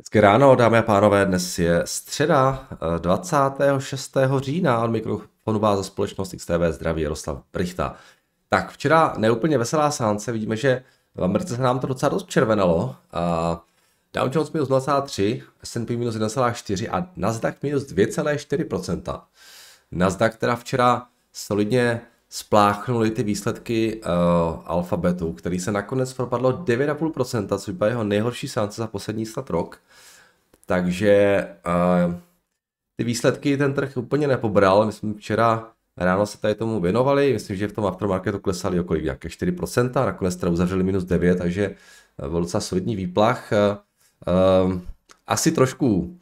Hezké ráno, dámy a pánové, dnes je středa 26. Eh, října. Od mikrofonu vás za společnost XTV zdraví Jaroslav Brichta. Tak včera neúplně veselá sánce, vidíme, že v Americe se nám to docela dost červenalo. Dow Jones minus 0,3, S&P minus 1,4 a Nasdaq minus 2,4%. Nasdaq teda včera solidně spláchnuli ty výsledky uh, eh, Alphabetu, který se nakonec propadlo 9,5%, což byla jeho nejhorší sánce za poslední snad rok. Takže eh, ty výsledky ten trh úplně nepobral. My jsme včera ráno se tady tomu věnovali. Myslím, že v tom aftermarketu klesali okolo jako nějaké 4%, nakonec teda uzavřeli minus 9, takže eh, byl docela solidní výplach. Eh, asi trošku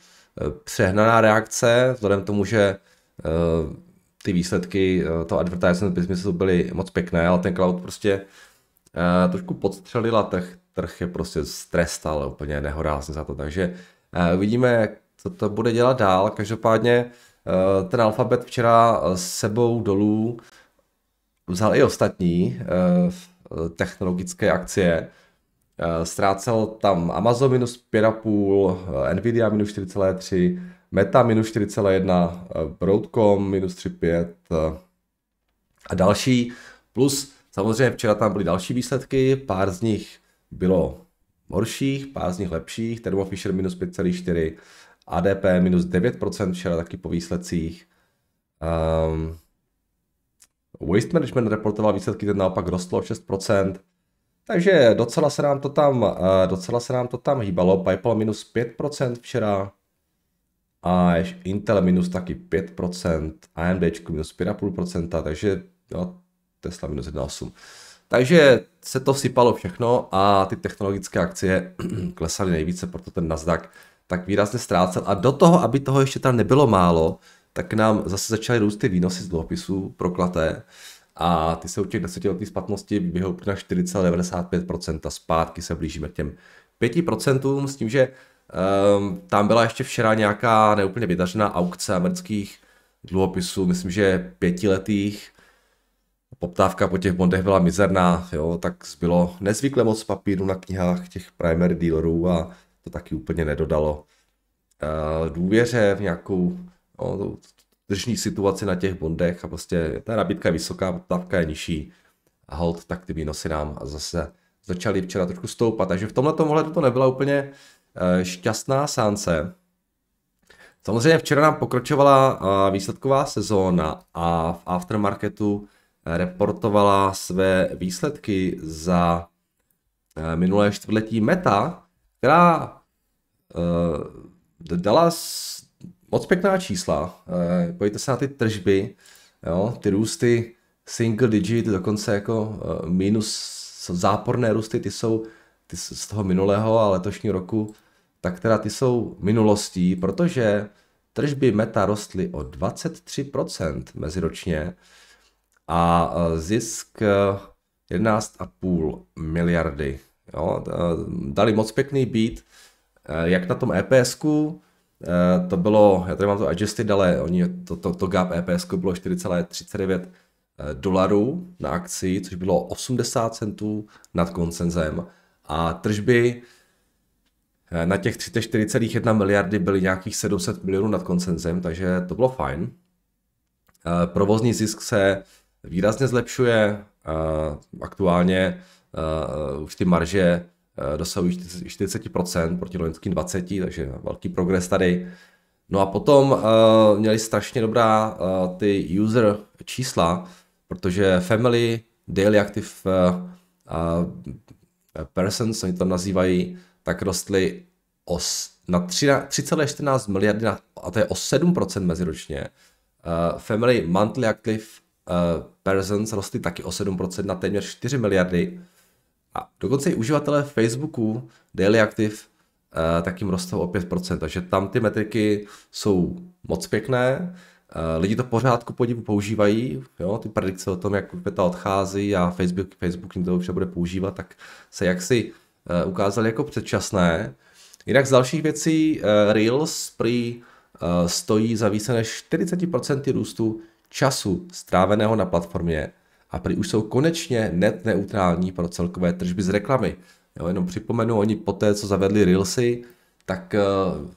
přehnaná reakce, vzhledem k tomu, že ty výsledky to advertisement business byly moc pěkné, ale ten cloud prostě trošku podstřelila trh, trh je prostě stres ale úplně nehorázně za to, takže Eh, uvidíme, jak co to bude dělat dál. Každopádně eh, ten alfabet včera eh, sebou dolů vzal i ostatní technologické akcie. Ztrácel tam Amazon minus 5,5, Nvidia minus 4,3, Meta minus 4,1, Broadcom minus 3,5 a další. Plus samozřejmě včera tam byly další výsledky, pár z nich bylo horších, pár z nich lepších, Thermo Fisher minus 5,4, ADP minus 9% včera taky po výsledcích. Um, Waste Management reportoval výsledky, ten naopak rostlo o 6%. Takže docela se nám to tam, eh, docela se nám to tam hýbalo. PayPal minus 5% včera. A Intel minus taky 5%, AMD minus 5,5%, takže jo, Tesla minus takže se to sypalo všechno a ty technologické akcie klesaly nejvíce, proto ten Nasdaq tak výrazně ztrácel. A do toho, aby toho ještě tam nebylo málo, tak nám zase začaly růst ty výnosy z dluhopisů proklaté a ty se u těch desetiletých splatnosti běhou na 4,95% a zpátky se blížíme k těm 5% s tím, že um, tam byla ještě včera nějaká neúplně vydařená aukce amerických dluhopisů, myslím, že pětiletých, poptávka po těch bondech byla mizerná, jo, tak zbylo nezvykle moc papíru na knihách těch primary dealerů a to taky úplně nedodalo uh, důvěře v nějakou no, situaci na těch bondech a prostě ta nabídka je vysoká, poptávka je nižší a hold, tak ty výnosy nám zase začaly včera trošku stoupat. Takže v tomhle ohledu to nebyla úplně uh, šťastná sánce. Samozřejmě včera nám pokročovala uh, výsledková sezóna a v aftermarketu reportovala své výsledky za eh, minulé čtvrtletí Meta, která eh, dala moc pěkná čísla. Eh, Pojďte se na ty tržby, jo, ty růsty single digit, dokonce jako minus záporné růsty, ty jsou ty z toho minulého a letošního roku, tak teda ty jsou minulostí, protože tržby Meta rostly o 23% meziročně, a e, zisk 11,5 e, miliardy. Jo, e, dali moc pěkný být. jak na tom eps to bylo, já tady mám to adjusted, ale oni, to, to, to gap eps bylo 4,39 dolarů na akci, což bylo 80 centů nad koncenzem. A tržby na těch 34,1 miliardy byly nějakých 700 milionů nad koncenzem, takže to bylo fajn. Provozní zisk se výrazně zlepšuje. Aktuálně už ty marže dosahují 40% proti loňským 20%, takže velký progres tady. No a potom měli strašně dobrá ty user čísla, protože Family Daily Active Persons, oni to nazývají, tak rostly os, na 3,14 miliardy, a to je o 7% meziročně. Uh, family Monthly Active Eh, persons rostly taky o 7% na téměř 4 miliardy. A dokonce i uživatelé Facebooku Daily Active eh, tak jim rostou o 5%, takže tam ty metriky jsou moc pěkné, eh, lidi to pořád ku podivu používají, jo, ty predikce o tom, jak Meta odchází a Facebook, Facebook jim to už bude používat, tak se jaksi ukázaly jako předčasné. Jinak z dalších věcí Reels prý stojí za více než 40% růstu času stráveného na platformě a prý už jsou konečně net neutrální pro celkové tržby z reklamy. Jo, jenom připomenu, oni po té, co zavedli Reelsy, tak eh,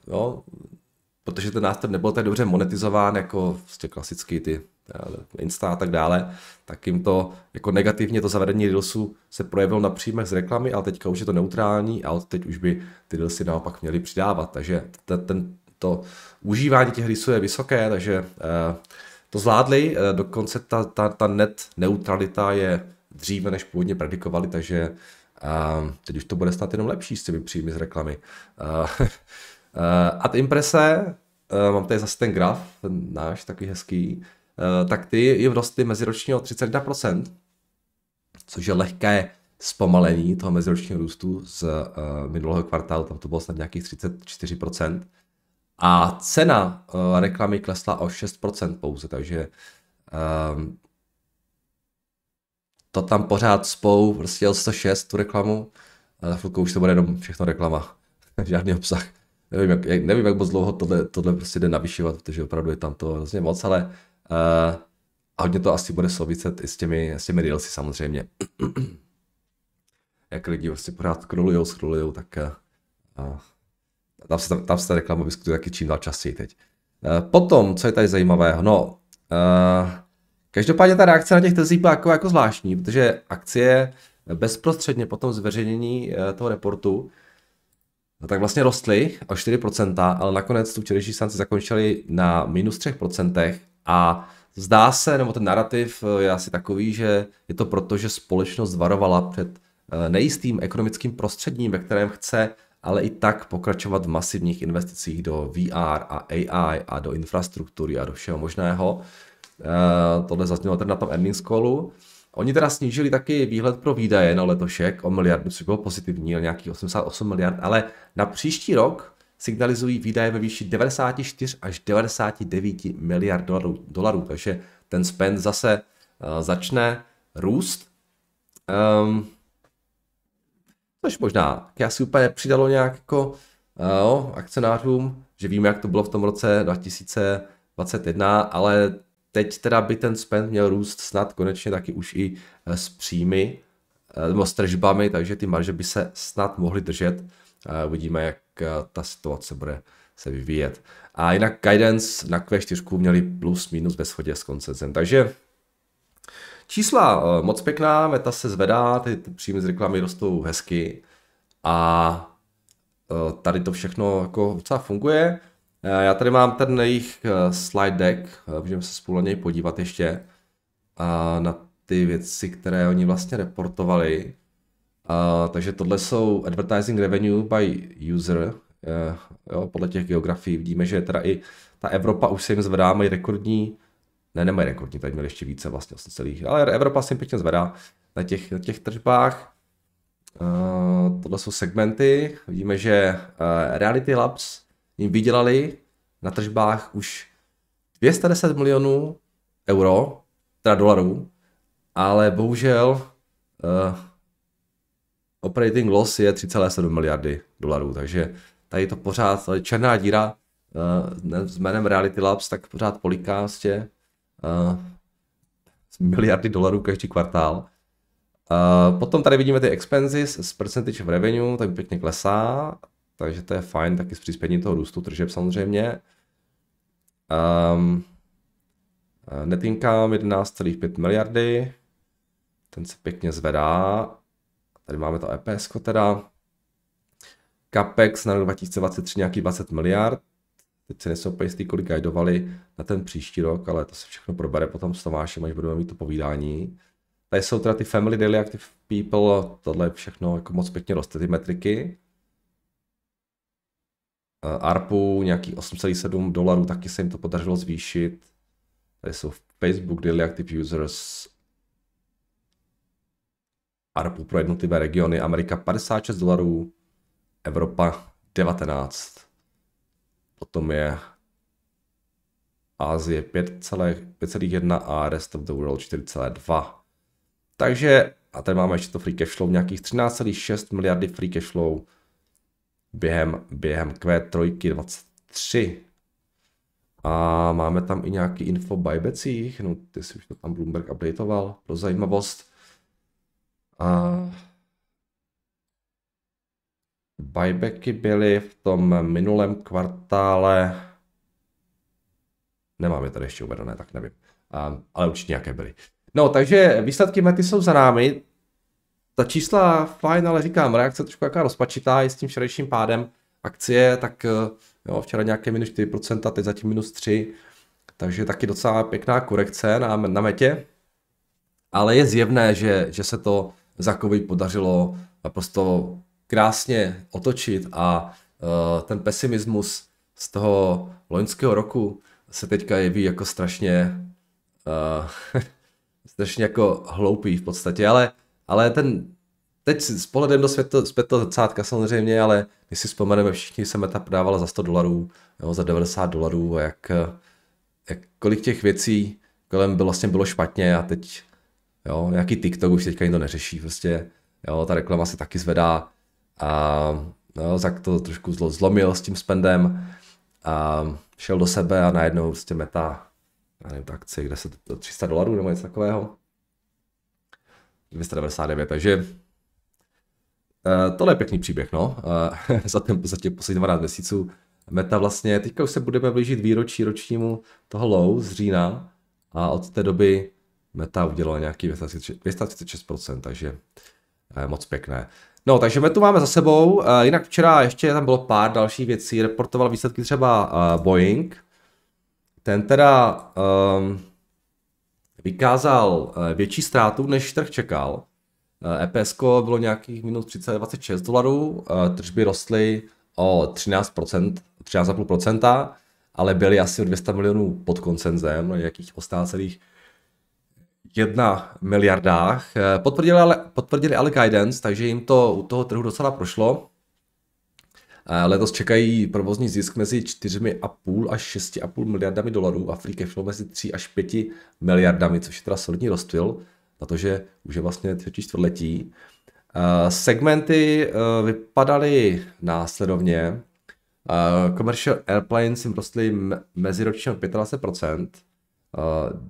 jo, protože ten nástroj nebyl tak dobře monetizován, jako vlastně prostě klasicky ty eh, Insta a tak dále, tak jim to jako negativně to zavedení Reelsu se projevilo na příjmech z reklamy, ale teďka už je to neutrální a od teď už by ty Reelsy naopak měly přidávat, takže ten, to užívání těch Reelsů je vysoké, takže eh, to zvládli, eh, dokonce ta, ta, ta net neutralita je dříve, než původně predikovali, takže uh, teď už to bude stát jenom lepší s těmi příjmy z reklamy. Eh, uh, eh, ad imprese, uh, mám tady zase ten graf, ten náš, taky hezký, uh, tak ty je vrostly meziročně o 31%, což je lehké zpomalení toho meziročního růstu z uh, minulého kvartálu, tam to bylo snad nějakých 34%. A cena eh, reklamy klesla o 6% pouze, takže um, to tam pořád spou, prostě o 106 tu reklamu, a za chvilku už to bude jenom všechno reklama, žádný obsah. Nevím jak, nevím, jak moc dlouho tohle, tohle prostě jde navyšovat, protože opravdu je tam to hrozně moc, ale uh, a hodně to asi bude souviset i s těmi, s těmi reelsy samozřejmě. jak lidi vlastně pořád scrollujou, scrollujou, tak uh, tam se, tam se ta reklama vyskytuje taky čím dál častěji teď. Eh, potom, co je tady zajímavého? No, uh, každopádně ta reakce na těch trzích byla jako, jako zvláštní, protože akcie bezprostředně po tom zveřejnění eh, toho reportu No tak vlastně rostly o 4%, ale nakonec tu včerejší sanci zakončili na minus 3% a zdá se, nebo ten narrativ je asi takový, že je to proto, že společnost varovala před nejistým ekonomickým prostředím, ve kterém chce ale i tak pokračovat v masivních investicích do VR a AI a do infrastruktury a do všeho možného. Eh, tohle zaznělo tedy na tom earnings callu. Oni teda snížili taky výhled pro výdaje na letošek o miliardu, což bylo pozitivní, o nějakých 88 miliard, ale na příští rok signalizují výdaje ve výši 94 až 99 miliard dolarů, dolarů takže ten spend zase uh, začne růst. Um, Což možná Já asi úplně přidalo nějak jako eh, jo, akcionářům, že víme, jak to bylo v tom roce 2021, ale teď teda by ten spend měl růst snad konečně taky už i eh, s příjmy eh, nebo s tržbami, takže ty marže by se snad mohly držet. Uvidíme, jak ta situace bude se vyvíjet. A jinak guidance na Q4 měli plus minus ve shodě s koncesem, takže Čísla eh, moc pěkná, meta se zvedá, ty příjmy z reklamy rostou hezky a eh, tady to všechno jako docela funguje. Eh, já tady mám ten jejich slide deck, můžeme se spolu na něj podívat ještě na ty věci, které oni vlastně reportovali. Takže tohle jsou advertising revenue by user, jo, podle těch geografií vidíme, že teda i ta Evropa už se jim zvedá, mají rekordní ne, nemají rekordní, tady měli ještě více vlastně 8 celých, ale Evropa se jim pěkně zvedá na těch, na těch tržbách. Uh, tohle jsou segmenty, vidíme, že uh, Reality Labs jim vydělali na tržbách už 210 milionů euro, teda dolarů, ale bohužel uh, operating loss je 3,7 miliardy dolarů, takže tady je to pořád černá díra uh, s jménem Reality Labs tak pořád poliká vlastně Eh, miliardy dolarů každý kvartál. Eh, potom tady vidíme ty expenses z percentage v revenue, tak pěkně klesá, takže to je fajn, taky s příspění toho růstu tržeb samozřejmě. Um, net income 11,5 miliardy, ten se pěkně zvedá. Tady máme to EPS teda. CAPEX na rok 2023 nějaký 20 miliard. Teď se nejsem jistý, kolik guidovali na ten příští rok, ale to se všechno probere potom s Tomášem, až budeme mít to povídání. Tady jsou teda ty Family Daily Active People, tohle všechno jako moc pěkně roste, ty metriky. Eh, ARPu nějaký 8,7 dolarů, taky se jim to podařilo zvýšit. Tady jsou Facebook Daily Active Users, ARPu pro jednotlivé regiony, Amerika 56 dolarů, Evropa 19. Potom je Asie 5,1 a Rest of the World 4,2. Takže, a tady máme ještě to free cash flow, nějakých 13,6 miliardy free cash flow během, během Q3 23. A máme tam i nějaký info buybacích, no ty si už to tam Bloomberg updateoval pro zajímavost. A Buybacky byly v tom minulém kvartále, nemám je tady ještě uvedené, tak nevím, um, ale určitě nějaké byly. No, takže výsledky mety jsou za námi, ta čísla fajn, ale říkám, reakce trošku jaká rozpačitá Je s tím včerejším pádem akcie, tak eh, jo, včera nějaké minus 4%, teď zatím minus 3%, takže taky docela pěkná korekce na, na metě, ale je zjevné, že, že se to COVID podařilo naprosto krásně otočit a eh, ten pesimismus z toho loňského roku se teďka jeví jako strašně uh, strašně jako hloupý v podstatě, ale, ale ten teď s pohledem do světo, zrcátka samozřejmě, ale když si vzpomeneme, všichni se meta prodávala za 100 dolarů, nebo za 90 dolarů a jak, jak kolik těch věcí kolem bylo, vlastně bylo špatně a teď jo, nějaký TikTok už teďka nikdo neřeší, prostě jo, ta reklama se taky zvedá, a no, tak to trošku zlomil s tím spendem a šel do sebe a najednou prostě meta, já nevím, ta akci, kde se 300 dolarů nebo něco takového. 299, takže Uh, tohle je pěkný příběh, no, uh, za, ten, za těch poslední 12 měsíců. Meta vlastně, teďka už se budeme blížit výročí ročnímu toho low z října a od té doby Meta udělala nějaký 236%, takže uh, moc pěkné. No, takže my tu máme za sebou. Eh, jinak včera ještě tam bylo pár dalších věcí. Reportoval výsledky třeba eh, Boeing. Ten teda um, vykázal eh, větší ztrátu, než trh čekal. EPS e bylo nějakých minus 30-26 dolarů, tržby rostly o 13%, 13,5%, ale byly asi o 200 milionů pod koncenzem, nějakých 18,5 jedna miliardách. Eh, potvrdili ale, potvrdili ale guidance, takže jim to u toho trhu docela prošlo. Eh, letos čekají provozní zisk mezi 4,5 až 6,5 miliardami dolarů a free cash flow mezi 3 až 5 miliardami, což je teda solidní rozptyl, protože už je vlastně třetí čtvrtletí. Eh, segmenty vypadaly následovně. Commercial Airplanes jim rostly meziročně o 25%, Eh,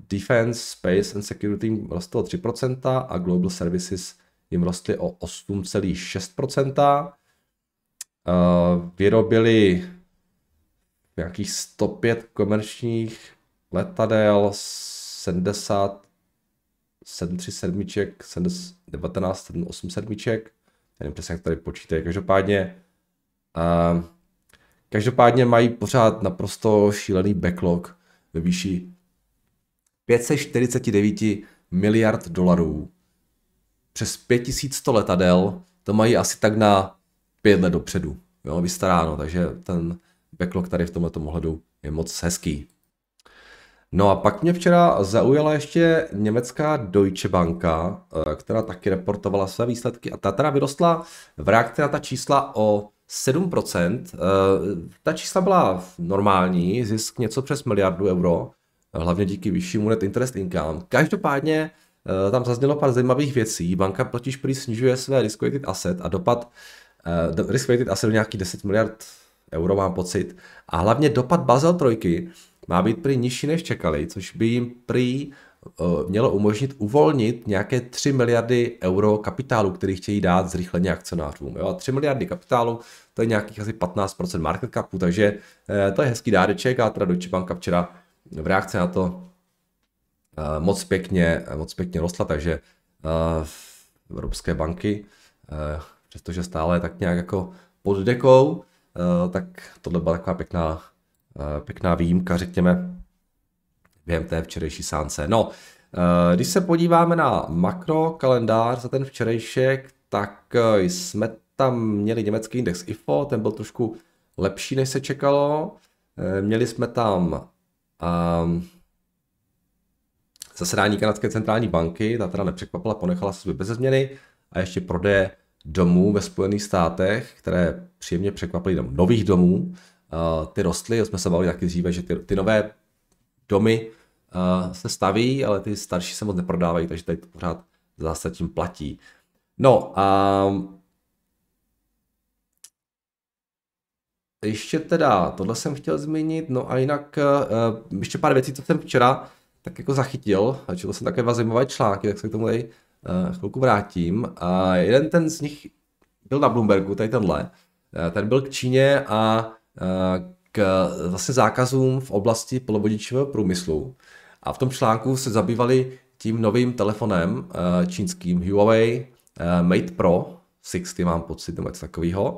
defense, Space and Security jim o 3% a Global Services jim rostly o 8,6%. Uh, eh, Vyrobili nějakých 105 komerčních letadel, 70 737, 19, 787, nevím přesně, jak tady počítají, každopádně uh, každopádně mají pořád naprosto šílený backlog ve výši 549 miliard dolarů. Přes 5100 letadel, to mají asi tak na 5 let dopředu, jo, vystaráno, takže ten backlog tady v tomto ohledu je moc hezký. No a pak mě včera zaujala ještě německá Deutsche Banka, eh, která taky reportovala své výsledky a ta teda vyrostla v reakci na ta čísla o 7%. Eh, ta čísla byla normální, zisk něco přes miliardu euro, hlavně díky vyššímu net interest income. Každopádně eh, tam zaznělo pár zajímavých věcí. Banka totiž prý snižuje své risk-weighted asset a dopad eh, risk-weighted asset do nějakých 10 miliard euro, mám pocit. A hlavně dopad Basel trojky má být prý nižší než čekali, což by jim prý eh, mělo umožnit uvolnit nějaké 3 miliardy euro kapitálu, který chtějí dát zrychleně akcionářům. Jo? A 3 miliardy kapitálu, to je nějakých asi 15% market capu, takže to je hezký dáreček a teda Deutsche Banka včera v reakce na to eh, moc pěkně, eh, moc pěkně rostla, takže eh, evropské banky, přestože stále tak nějak jako pod dekou, tak tohle byla taková pěkná, pěkná výjimka, řekněme, během té včerejší sánce. No, když se podíváme na makro kalendář za ten včerejšek, tak jsme tam měli německý index IFO, ten byl trošku lepší, než se čekalo. Měli jsme tam a zasedání Kanadské centrální banky, ta teda nepřekvapila, ponechala se bez změny a ještě prodeje domů ve Spojených státech, které příjemně překvapily dom, nových domů, ty rostly, jsme se bavili taky dříve, že ty, ty nové domy se staví, ale ty starší se moc neprodávají, takže tady to pořád zase tím platí. No a ještě teda, tohle jsem chtěl zmínit, no a jinak uh, ještě pár věcí, co jsem včera tak jako zachytil, a četl jsem také dva zajímavé články, tak se k tomu tady uh, chvilku vrátím. A jeden ten z nich byl na Bloombergu, tady tenhle, uh, ten byl k Číně a uh, k vlastně zákazům v oblasti polovodičového průmyslu. A v tom článku se zabývali tím novým telefonem čínským Huawei Mate Pro 60, mám pocit, nebo něco takového,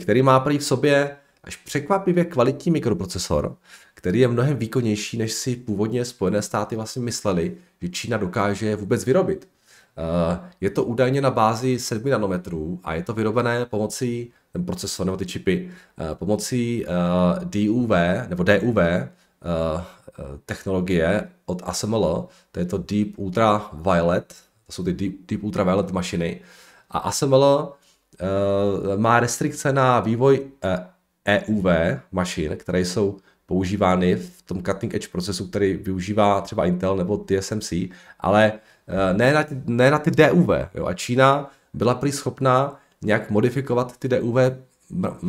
který má prý v sobě až překvapivě kvalitní mikroprocesor, který je mnohem výkonnější, než si původně Spojené státy vlastně mysleli, že Čína dokáže vůbec vyrobit. Eh, je to údajně na bázi 7 nanometrů a je to vyrobené pomocí, ten procesor nebo ty čipy, eh, pomocí eh, DUV nebo DUV technologie od ASML, to je to Deep Violet, to jsou ty Deep, Deep violet mašiny. A ASML má restrikce na vývoj EUV mašin, které jsou používány v tom cutting edge procesu, který využívá třeba Intel nebo TSMC, ale eh, ne na, ty, ne na ty DUV. Jo. A Čína byla prý schopná nějak modifikovat ty DUV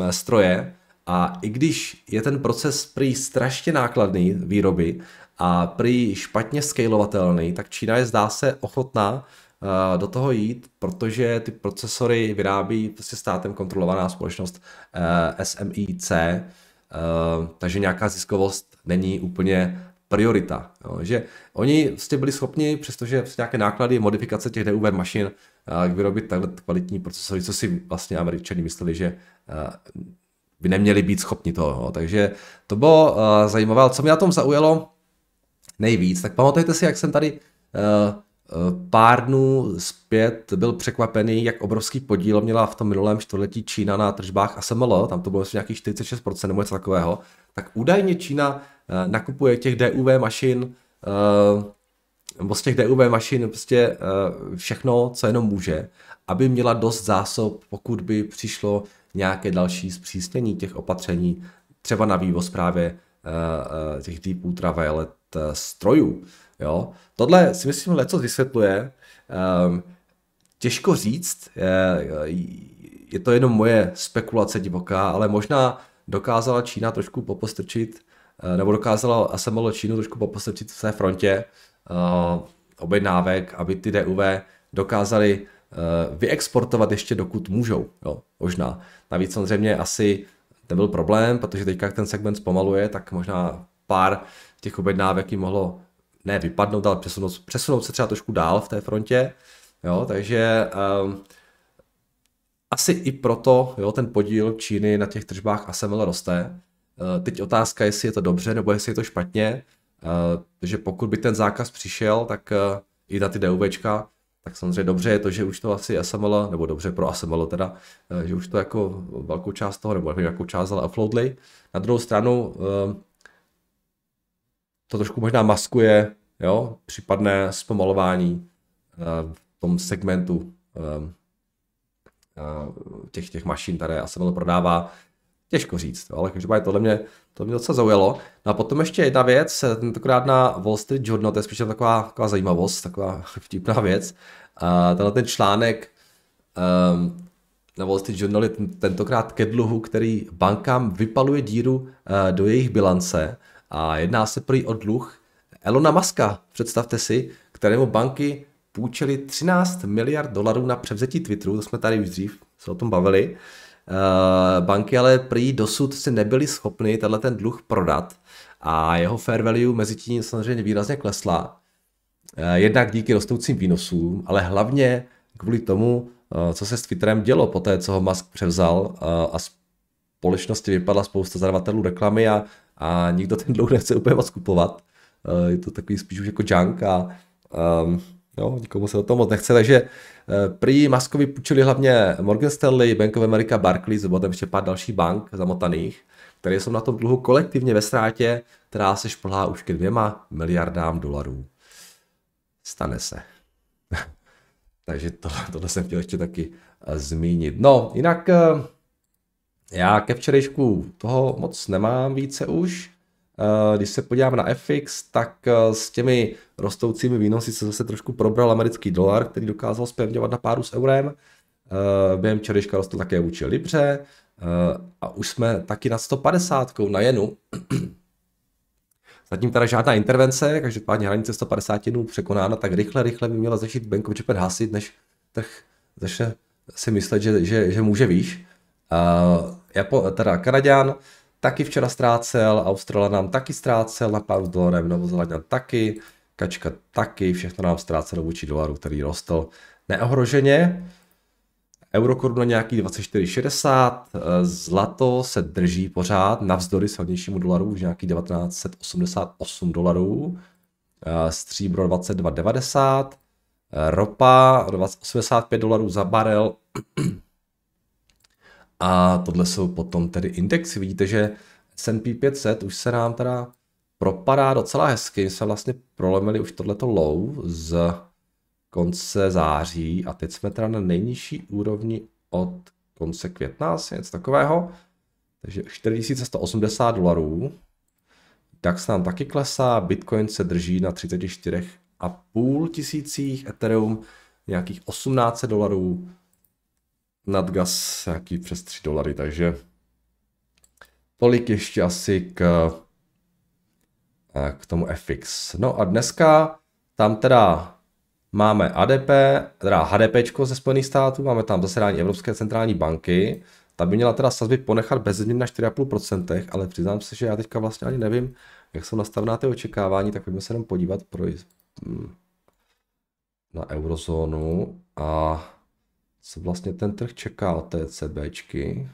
stroje a i když je ten proces prý strašně nákladný výroby a prý špatně skalovatelný, tak Čína je zdá se ochotná uh, Eh, do toho jít, protože ty procesory vyrábí prostě státem kontrolovaná společnost eh, SMIC, eh, takže nějaká ziskovost není úplně priorita. Že oni vlastně byli schopni, přestože prostě nějaké náklady, modifikace těch DUV mašin, vyrobit takhle kvalitní procesory, co si vlastně američani mysleli, že by neměli být schopni toho. Takže to bylo zajímavé. Ale co mě na tom zaujalo nejvíc, tak pamatujte si, jak jsem tady Pár dnů zpět byl překvapený, jak obrovský podíl měla v tom minulém čtvrtletí Čína na tržbách ASML, tam to bylo asi nějakých 46% nebo něco takového, tak údajně Čína eh, nakupuje těch DUV mašin, eh, nebo z těch DUV mašin prostě eh, všechno, co jenom může, aby měla dost zásob, pokud by přišlo nějaké další zpřísnění těch opatření, třeba na vývoz právě těch deep ultraviolet strojů. Jo? Tohle si myslím, leco vysvětluje. Um, těžko říct, je, je to jenom moje spekulace divoká, ale možná dokázala Čína trošku popostrčit, eh, nebo dokázala ASML Čínu trošku popostrčit v své frontě uh, eh, objednávek, aby ty DUV dokázali uh, vyexportovat ještě dokud můžou, jo, možná. Navíc samozřejmě asi to byl problém, protože teďka jak ten segment zpomaluje, tak možná pár těch objednávek jim mohlo ne vypadnout, ale přesunout, přesunout se třeba trošku dál v té frontě. Jo, mhm. takže um, asi i proto jo, ten podíl Číny na těch tržbách ASML roste. Uh, teď otázka, jestli je to dobře nebo jestli je to špatně. Uh, takže pokud by ten zákaz přišel, tak uh, i na ty DUVčka, tak samozřejmě dobře je to, že už to asi ASML, nebo dobře pro ASML teda, že už to jako velkou část toho, nebo nevím, jakou část, ale uploadli. Na druhou stranu ehm, to trošku možná maskuje, jo, případné zpomalování eh, v tom segmentu eh, eh, těch, těch mašin, které ASML prodává. Těžko říct, ale každopádně tohle mě, to mě docela zaujalo. No a potom ještě jedna věc, tentokrát na Wall Street Journal, to je spíš taková, taková zajímavost, taková vtipná věc. Uh, tenhle ten článek um, na Wall Street Journal je tentokrát ke dluhu, který bankám vypaluje díru uh, do jejich bilance a jedná se prý o dluh Elona Muska, představte si, kterému banky půjčili 13 miliard dolarů na převzetí Twitteru, to jsme tady už dřív se o tom bavili. Eh, banky ale prý dosud si nebyly schopny tenhle ten dluh prodat a jeho fair value mezi tím samozřejmě výrazně klesla. Eh, jednak díky rostoucím výnosům, ale hlavně kvůli tomu, eh, co se s Twitterem dělo po té, co ho Musk převzal a společnosti vypadla spousta zadavatelů reklamy a a nikdo ten dluh nechce úplně moc kupovat. Eh, je to takový spíš už jako junk a um, ehm, jo, no, nikomu se do toho moc nechce, takže eh, prý Maskovi půjčili hlavně Morgan Stanley, Bank of America, Barclays, nebo tam ještě pár dalších bank zamotaných, které jsou na tom dluhu kolektivně ve ztrátě, která se šplhá už ke dvěma miliardám dolarů. Stane se. takže to, tohle jsem chtěl ještě taky eh, zmínit. No, jinak já ke včerejšku toho moc nemám více už. Eh, když se podívám na FX, tak eh, s těmi rostoucími výnosy se zase trošku probral americký dolar, který dokázal zpevňovat na páru s eurem. Eh, během včerejška rostl také vůči Libře a už jsme taky nad 150 na jenu. Zatím teda žádná intervence, každopádně hranice 150 jenů překonána, tak rychle, rychle by měla začít Bank of Japan hasit, než trh začne si myslet, že, že, že může výš. Japo, teda Kanaďan taky včera ztrácel, Australan nám taky ztrácel na pár s dolarem, Novozelanděn taky, Kačka taky, všechno nám ztrácelo vůči dolaru, který rostl neohroženě. Eurokoruna nějaký 24,60, zlato se drží pořád navzdory silnějšímu dolaru, už nějaký 1988 dolarů, stříbro 22,90, ropa 85 dolarů za barel, a tohle jsou potom tedy indexy. Vidíte, že S&P 500 už se nám teda propadá docela hezky. My jsme vlastně prolomili už tohleto low z konce září a teď jsme teda na nejnižší úrovni od konce května, asi něco takového. Takže 4180 dolarů. DAX nám taky klesá, Bitcoin se drží na 34 a půl tisících, Ethereum nějakých 18 dolarů, nad gas nějaký přes 3 dolary, takže tolik ještě asi k, eh, k tomu FX. No a dneska tam teda máme ADP, teda HDP ze Spojených států, máme tam zasedání Evropské centrální banky, ta by měla teda sazby ponechat bez změn na 4,5%, ale přiznám se, že já teďka vlastně ani nevím, jak jsou nastavená ty očekávání, tak pojďme se jenom podívat pro, hm, na eurozónu a co vlastně ten trh čeká od té CBčky.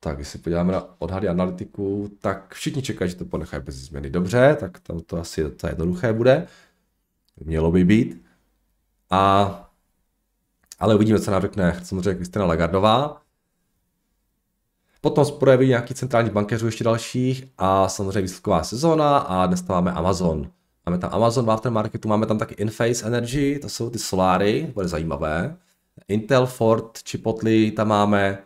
Tak, když se podíváme na odhady analytiků, tak všichni čekají, že to ponechají bez změny. Dobře, tak tam to asi docela jednoduché bude. Mělo by být. A, ale uvidíme, co nám řekne samozřejmě Kristina Lagardová. Potom projeví nějaký centrální bankéřů ještě dalších a samozřejmě výsledková sezóna a dnes tam máme Amazon. Máme tam Amazon v aftermarketu, máme tam taky Inface Energy, to jsou ty soláry, to bude zajímavé. Intel, Ford, Chipotle, tam máme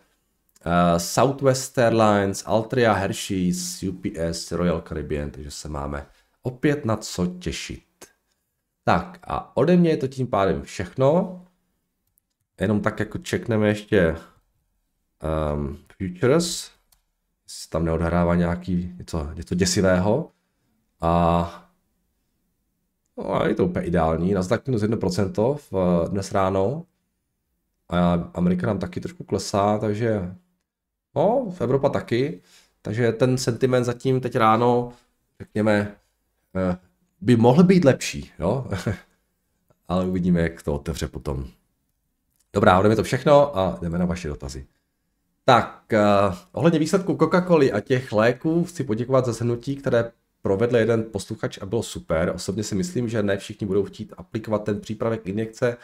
uh, Southwest Airlines, Altria, Hershey's, UPS, Royal Caribbean, takže se máme opět na co těšit. Tak a ode mě je to tím pádem všechno. Jenom tak jako čekneme ještě um, Futures, jestli tam neodhrává nějaký něco, něco děsivého. A No a je to úplně ideální. Nasdaq minus 1% v, dnes ráno. A Amerika nám taky trošku klesá, takže no, Evropa taky. Takže ten sentiment zatím teď ráno, řekněme, eh, by mohl být lepší, jo? Ale uvidíme, jak to otevře potom. Dobrá, hodně to všechno a jdeme na vaše dotazy. Tak, eh, ohledně výsledku Coca-Coly a těch léků chci poděkovat za zhrnutí, které provedl jeden posluchač a bylo super. Osobně si myslím, že ne všichni budou chtít aplikovat ten přípravek injekce.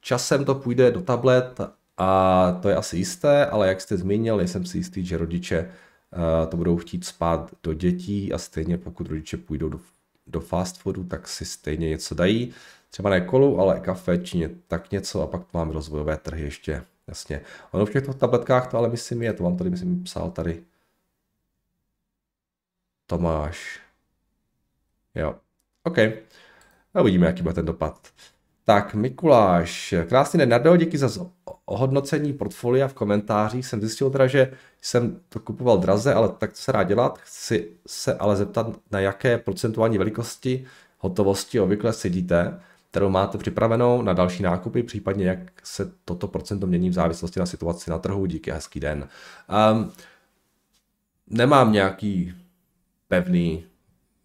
Časem to půjde do tablet a to je asi jisté, ale jak jste zmínil, jsem si jistý, že rodiče eh, to budou chtít spát do dětí a stejně pokud rodiče půjdou do, do fast foodu, tak si stejně něco dají. Třeba ne kolu, ale kafe či tak něco a pak máme rozvojové trhy ještě. Jasně. Ono v těchto tabletkách to ale myslím je, to vám tady myslím psal tady Tomáš. Jo, OK. A uvidíme, jaký bude ten dopad. Tak, Mikuláš, krásný den, Nardo, díky za ohodnocení portfolia v komentářích. Jsem zjistil teda, že jsem to kupoval draze, ale tak to se rád dělat? Chci se ale zeptat, na jaké procentuální velikosti hotovosti obvykle sedíte, kterou máte připravenou na další nákupy, případně jak se toto procento mění v závislosti na situaci na trhu. Díky, hezký den. Um, nemám nějaký pevný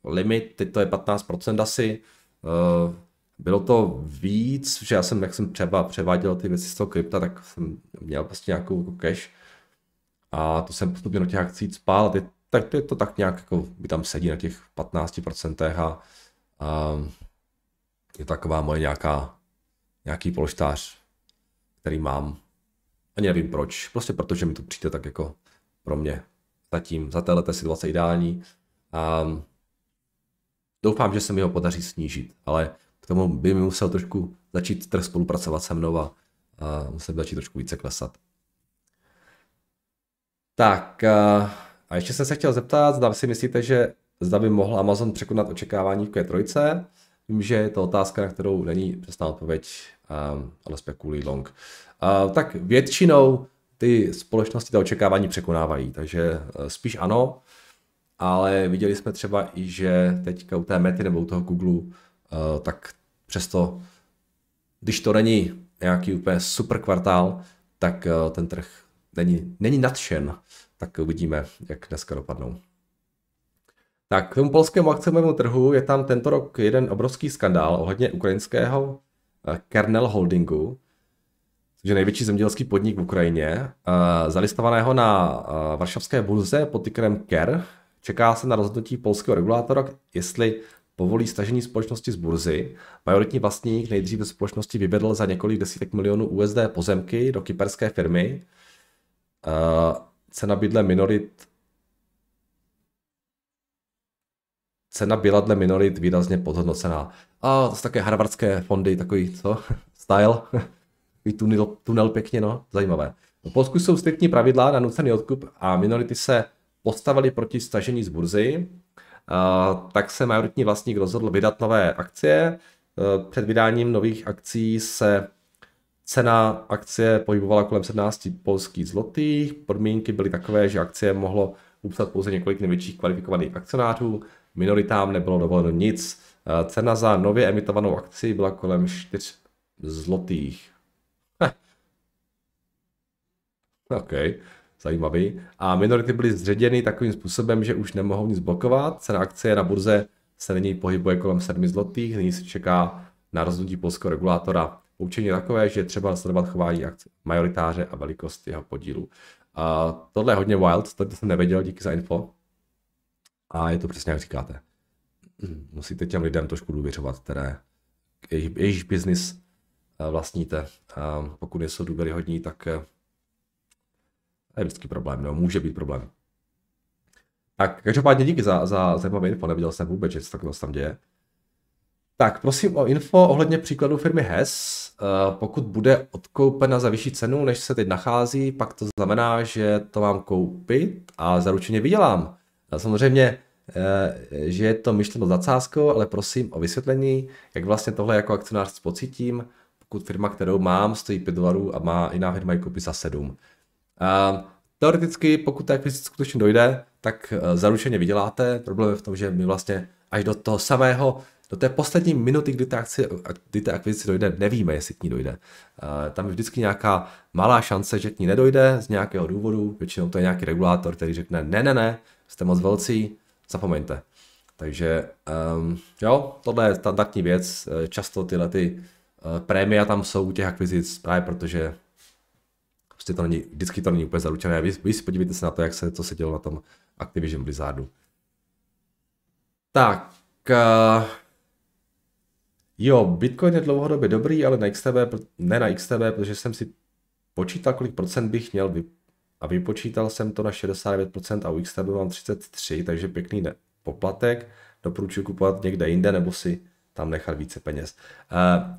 limit, teď to je 15% asi. Eh, bylo to víc, že já jsem, jak jsem třeba převáděl ty věci z toho krypta, tak jsem měl prostě nějakou jako cash a to jsem postupně do těch akcí spál, teď, tak je to tak nějak jako by tam sedí na těch 15% a, a je taková moje nějaká, nějaký polštář, který mám. Ani nevím proč, prostě protože mi to přijde tak jako pro mě zatím za téhle situace ideální. a Doufám, že se mi ho podaří snížit, ale k tomu by mi musel trošku začít trh spolupracovat se mnou a, a musel by začít trošku více klesat. Tak a ještě jsem se chtěl zeptat, zda si myslíte, že zda by mohl Amazon překonat očekávání v Q3. Vím, že je to otázka, na kterou není přesná odpověď, um, ale spekulují long. A, tak většinou ty společnosti ta očekávání překonávají, takže e, spíš ano, ale viděli jsme třeba i, že teďka u té mety nebo u toho Google, eh, tak přesto, když to není nějaký úplně super kvartál, tak eh, ten trh není, není nadšen. Tak uvidíme, jak dneska dopadnou. Tak k tomu polskému akciovému trhu je tam tento rok jeden obrovský skandál ohledně ukrajinského eh, Kernel Holdingu, což je největší zemědělský podnik v Ukrajině, zalistovaného na varšavské burze pod tykrem KER, Čeká se na rozhodnutí polského regulátora, jestli povolí stažení společnosti z burzy. Majoritní vlastník nejdříve společnosti vyvedl za několik desítek milionů USD pozemky do kyperské firmy. Uh, cena bydle minorit cena byla dle minorit výrazně podhodnocená. A to jsou také harvardské fondy, takový, co? Style. Takový tunel, tunel pěkně, no. Zajímavé. V Polsku jsou striktní pravidla na nucený odkup a minority se postavili proti stažení z burzy, tak se majoritní vlastník rozhodl vydat nové akcie. E, před vydáním nových akcí se cena akcie pohybovala kolem 17 polských zlotých. Podmínky byly takové, že akcie mohlo upsat pouze několik největších kvalifikovaných akcionářů, minoritám nebylo dovoleno nic. E, cena za nově emitovanou akci byla kolem 4 zlotých. Heh. OK zajímavý. A minority byly zředěny takovým způsobem, že už nemohou nic blokovat. Cena akcie na burze se není pohybuje kolem 7 zlotých, nyní se čeká na rozhodnutí polského regulátora. Poučení takové, že je třeba sledovat chování akce majoritáře a velikost jeho podílu. A tohle je hodně wild, to jsem nevěděl, díky za info. A je to přesně jak říkáte. Musíte těm lidem trošku důvěřovat, které jejich, jejich biznis eh, vlastníte. A pokud jsou důvěryhodní, tak eh, to je vždycky problém, no, může být problém. Tak, každopádně díky za, za zajímavé info, neviděl jsem vůbec, že se takové tam děje. Tak, prosím o info ohledně příkladu firmy HES. Eh, pokud bude odkoupena za vyšší cenu, než se teď nachází, pak to znamená, že to mám koupit a zaručeně vydělám. Samozřejmě, eh, že je to myšleno zacázkou, ale prosím o vysvětlení, jak vlastně tohle jako akcionář pocítím, pokud firma, kterou mám, stojí 5 dolarů a má jiná firma ji koupit za 7. Teoreticky, pokud ta akvizice skutečně dojde, tak eh, zaručeně vyděláte. Problém je v tom, že my vlastně až do toho samého, do té poslední minuty, kdy ta, akci, kdy ta akvizice dojde, nevíme, jestli k ní dojde. Tam je vždycky nějaká malá šance, že k ní nedojde z nějakého důvodu. Většinou to je nějaký regulátor, který řekne, ne, ne, ne, jste moc velcí, zapomeňte. Takže um, jo, tohle je standardní věc. Eh, často tyhle ty eh, prémia tam jsou u těch akvizic právě protože prostě to není, vždycky to není úplně zaručené. Vy, vy podívejte se na to, jak se, co se dělo na tom Activision Blizzardu. Tak, uh, jo, Bitcoin je dlouhodobě dobrý, ale na XTB, ne na XTB, protože jsem si počítal, kolik procent bych měl vy, a vypočítal jsem to na 69% a u XTB mám 33, takže pěkný ne, poplatek. Doporučuji kupovat někde jinde nebo si tam nechat více peněz. Uh,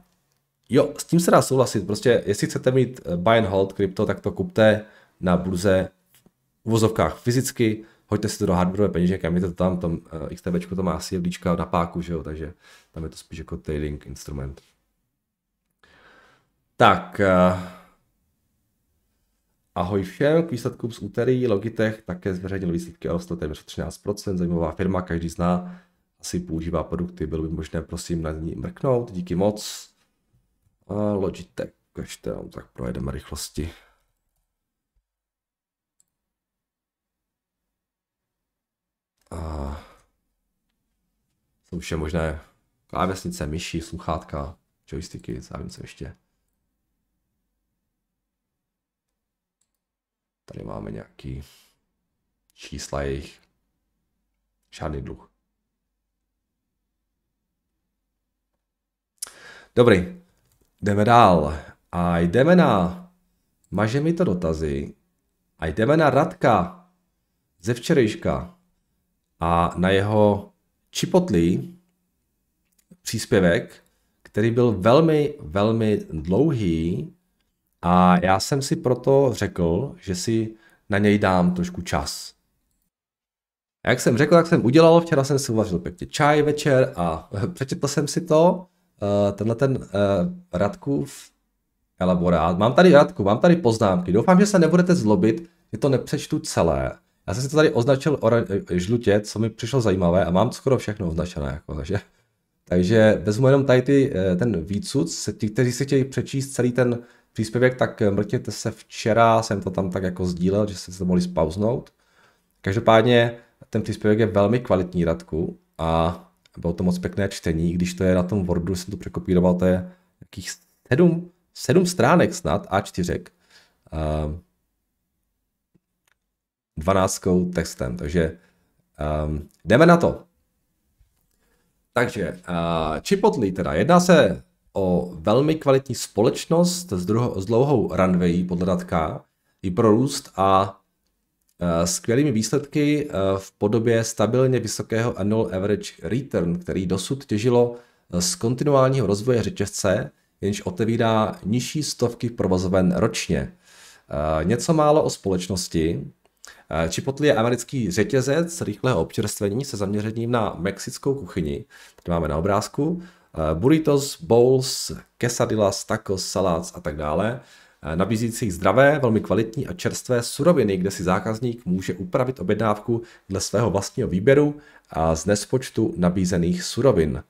Jo, s tím se dá souhlasit. Prostě, jestli chcete mít eh, buy and hold krypto, tak to kupte na burze v vozovkách fyzicky, hoďte si to do hardwareové peněženek a mějte to tam, tam eh, XTB to má asi jedlička na páku, že jo, takže tam je to spíš jako tailing instrument. Tak, eh, ahoj všem, k výsledkům z úterý Logitech také zveřejnil výsledky o rostl téměř 13%, zajímavá firma, každý zná, asi používá produkty, bylo by možné prosím na ní mrknout, díky moc. A Logitech, ukažte nám, tak projedeme rychlosti. A jsou vše možné klávesnice, myši, sluchátka, joysticky, já vím co ještě. Tady máme nějaký čísla jejich. Žádný dluh. Dobrý, jdeme dál. A jdeme na, maže mi to dotazy, a jdeme na Radka ze včerejška a na jeho čipotlý příspěvek, který byl velmi, velmi dlouhý a já jsem si proto řekl, že si na něj dám trošku čas. jak jsem řekl, jak jsem udělal, včera jsem si uvařil pěkně čaj večer a přečetl jsem si to Eh, tenhle ten uh, Radkův elaborát. Mám tady Radku, mám tady poznámky. Doufám, že se nebudete zlobit, že to nepřečtu celé. Já jsem si to tady označil ora- eh, žlutě, co mi přišlo zajímavé a mám skoro všechno označené. Jako, takže, takže vezmu jenom tady ty, ten výcud. Ti, kteří si chtějí přečíst celý ten příspěvek, tak mrtěte se včera, jsem to tam tak jako sdílel, že jste se to mohli spauznout. Každopádně ten příspěvek je velmi kvalitní, Radku, a bylo to moc pěkné čtení, když to je na tom Wordu, jsem to překopíroval, to je jakých sedm, sedm stránek snad A4. Uh, 12 textem, takže um, jdeme na to. Takže uh, Chipotle teda, jedná se o velmi kvalitní společnost s, druho, s dlouhou runway podle datka i pro růst a Eh, skvělými výsledky eh, v podobě stabilně vysokého annual average return, který dosud těžilo eh, z kontinuálního rozvoje řetězce, jenž otevírá nižší stovky provozoven ročně. Něco málo o společnosti. Chipotle je americký řetězec rychlého občerstvení se zaměřením na mexickou kuchyni. Tady máme na obrázku. Burritos, bowls, quesadillas, tacos, salads a tak dále Eh, nabízících zdravé, velmi kvalitní a čerstvé suroviny, kde si zákazník může upravit objednávku dle svého vlastního výběru a z nespočtu nabízených surovin,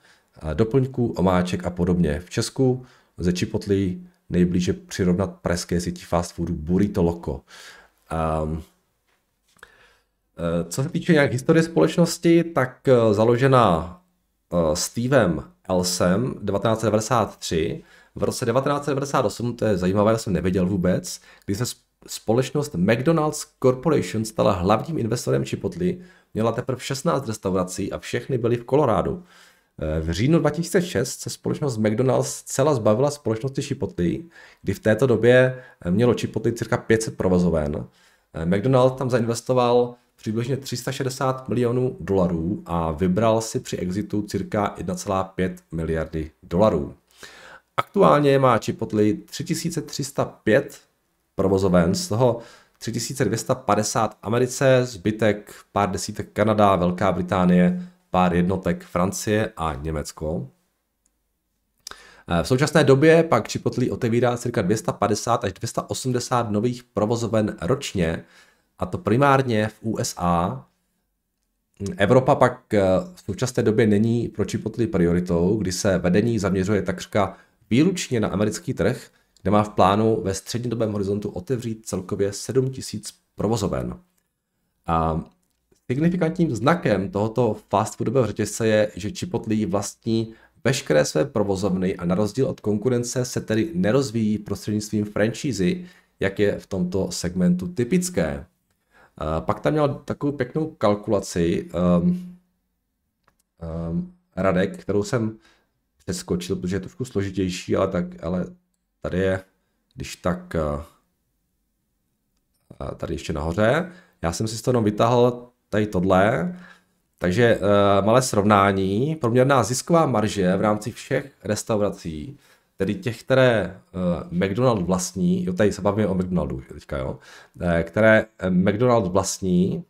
eh, doplňků, omáček a podobně. V Česku ze Čipotlí nejblíže přirovnat pražské síti fast foodu Burrito Loco. Um, co se týče nějak historie společnosti, tak založena Stevem Elsem 1993, v roce 1998, to je zajímavé, já jsem nevěděl vůbec, kdy se společnost McDonald's Corporation stala hlavním investorem Chipotle, měla teprve 16 restaurací a všechny byly v Kolorádu. Eh, v říjnu 2006 se společnost McDonald's celá zbavila společnosti Chipotle, kdy v této době eh, mělo Chipotle cirka 500 provozoven. Eh, McDonald's tam zainvestoval přibližně 360 milionů dolarů a vybral si při exitu cirka 1,5 miliardy dolarů. Aktuálně má Chipotle 3305 provozoven, z toho 3250 Americe, zbytek pár desítek Kanada, Velká Británie, pár jednotek Francie a Německo. Eh, v současné době pak Chipotle otevírá cirka 250 až 280 nových provozoven ročně, a to primárně v USA. Evropa pak eh, v současné době není pro Chipotle prioritou, kdy se vedení zaměřuje takřka výlučně na americký trh, kde má v plánu ve střednědobém horizontu otevřít celkově 7000 provozoven. A signifikantním znakem tohoto fast foodového řetězce je, že Chipotle vlastní veškeré své provozovny a na rozdíl od konkurence se tedy nerozvíjí prostřednictvím franšízy, jak je v tomto segmentu typické. Pak tam měl takovou pěknou kalkulaci um, um, Radek, kterou jsem přeskočil, protože je trošku složitější, ale tak, ale tady je, když tak, eh, eh, tady ještě nahoře. Já jsem si z toho vytáhl tady tohle, takže uh, malé srovnání, proměrná zisková marže v rámci všech restaurací, tedy těch, které uh, McDonald vlastní, jo, tady se bavíme o McDonaldu teďka, jo, uh, které McDonald vlastní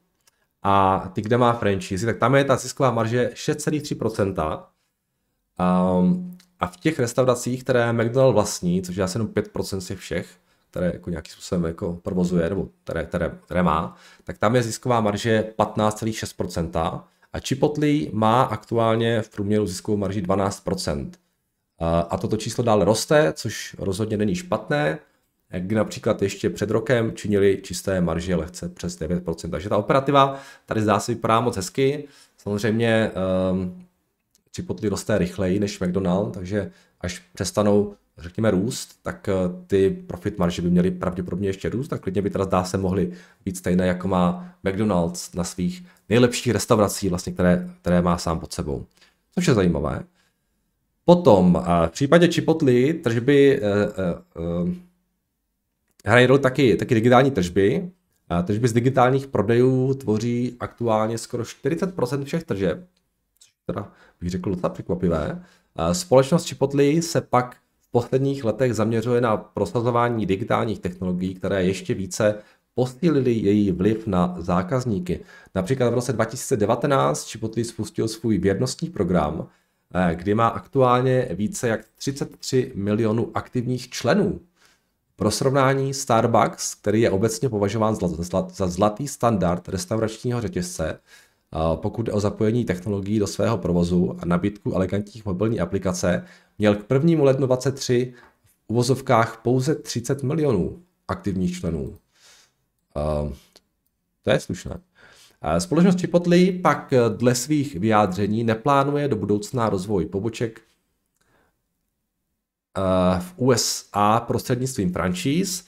a ty, kde má franchise, tak tam je ta zisková marže 6,3%, a, a v těch restauracích, které McDonald vlastní, což je asi jenom 5% z všech, které jako nějakým způsobem jako provozuje, nebo které, které, které má, tak tam je zisková marže 15,6% a Chipotle má aktuálně v průměru ziskovou marži 12%. A toto číslo dále roste, což rozhodně není špatné, kdy například ještě před rokem činili čisté marže lehce přes 9%. Takže ta operativa tady zdá se vypadá moc hezky. Samozřejmě ehm, Chipotle roste rychleji než McDonald, takže až přestanou řekněme růst, tak eh, ty profit marže by měly pravděpodobně ještě růst a klidně by teda zdá se mohly být stejné, jako má McDonald's na svých nejlepších restauracích vlastně, které, které má sám pod sebou. Což je zajímavé. Potom eh, v případě Chipotle tržby eh, eh, eh, hrají roli taky, taky digitální tržby. Tržby z digitálních prodejů tvoří aktuálně skoro 40% všech tržeb teda bych řekl docela překvapivé. Společnost Chipotle se pak v posledních letech zaměřuje na prosazování digitálních technologií, které ještě více posílili její vliv na zákazníky. Například v roce 2019 Chipotle spustil svůj věrnostní program, eh, kdy má aktuálně více jak 33 milionů aktivních členů. Pro srovnání Starbucks, který je obecně považován za zlatý standard restauračního řetězce, pokud jde o zapojení technologií do svého provozu a nabídku elegantních mobilní aplikace, měl k 1. lednu 23 v uvozovkách pouze 30 milionů aktivních členů. To je slušné. Společnost Chipotle pak dle svých vyjádření neplánuje do budoucna rozvoj poboček v USA prostřednictvím franchise.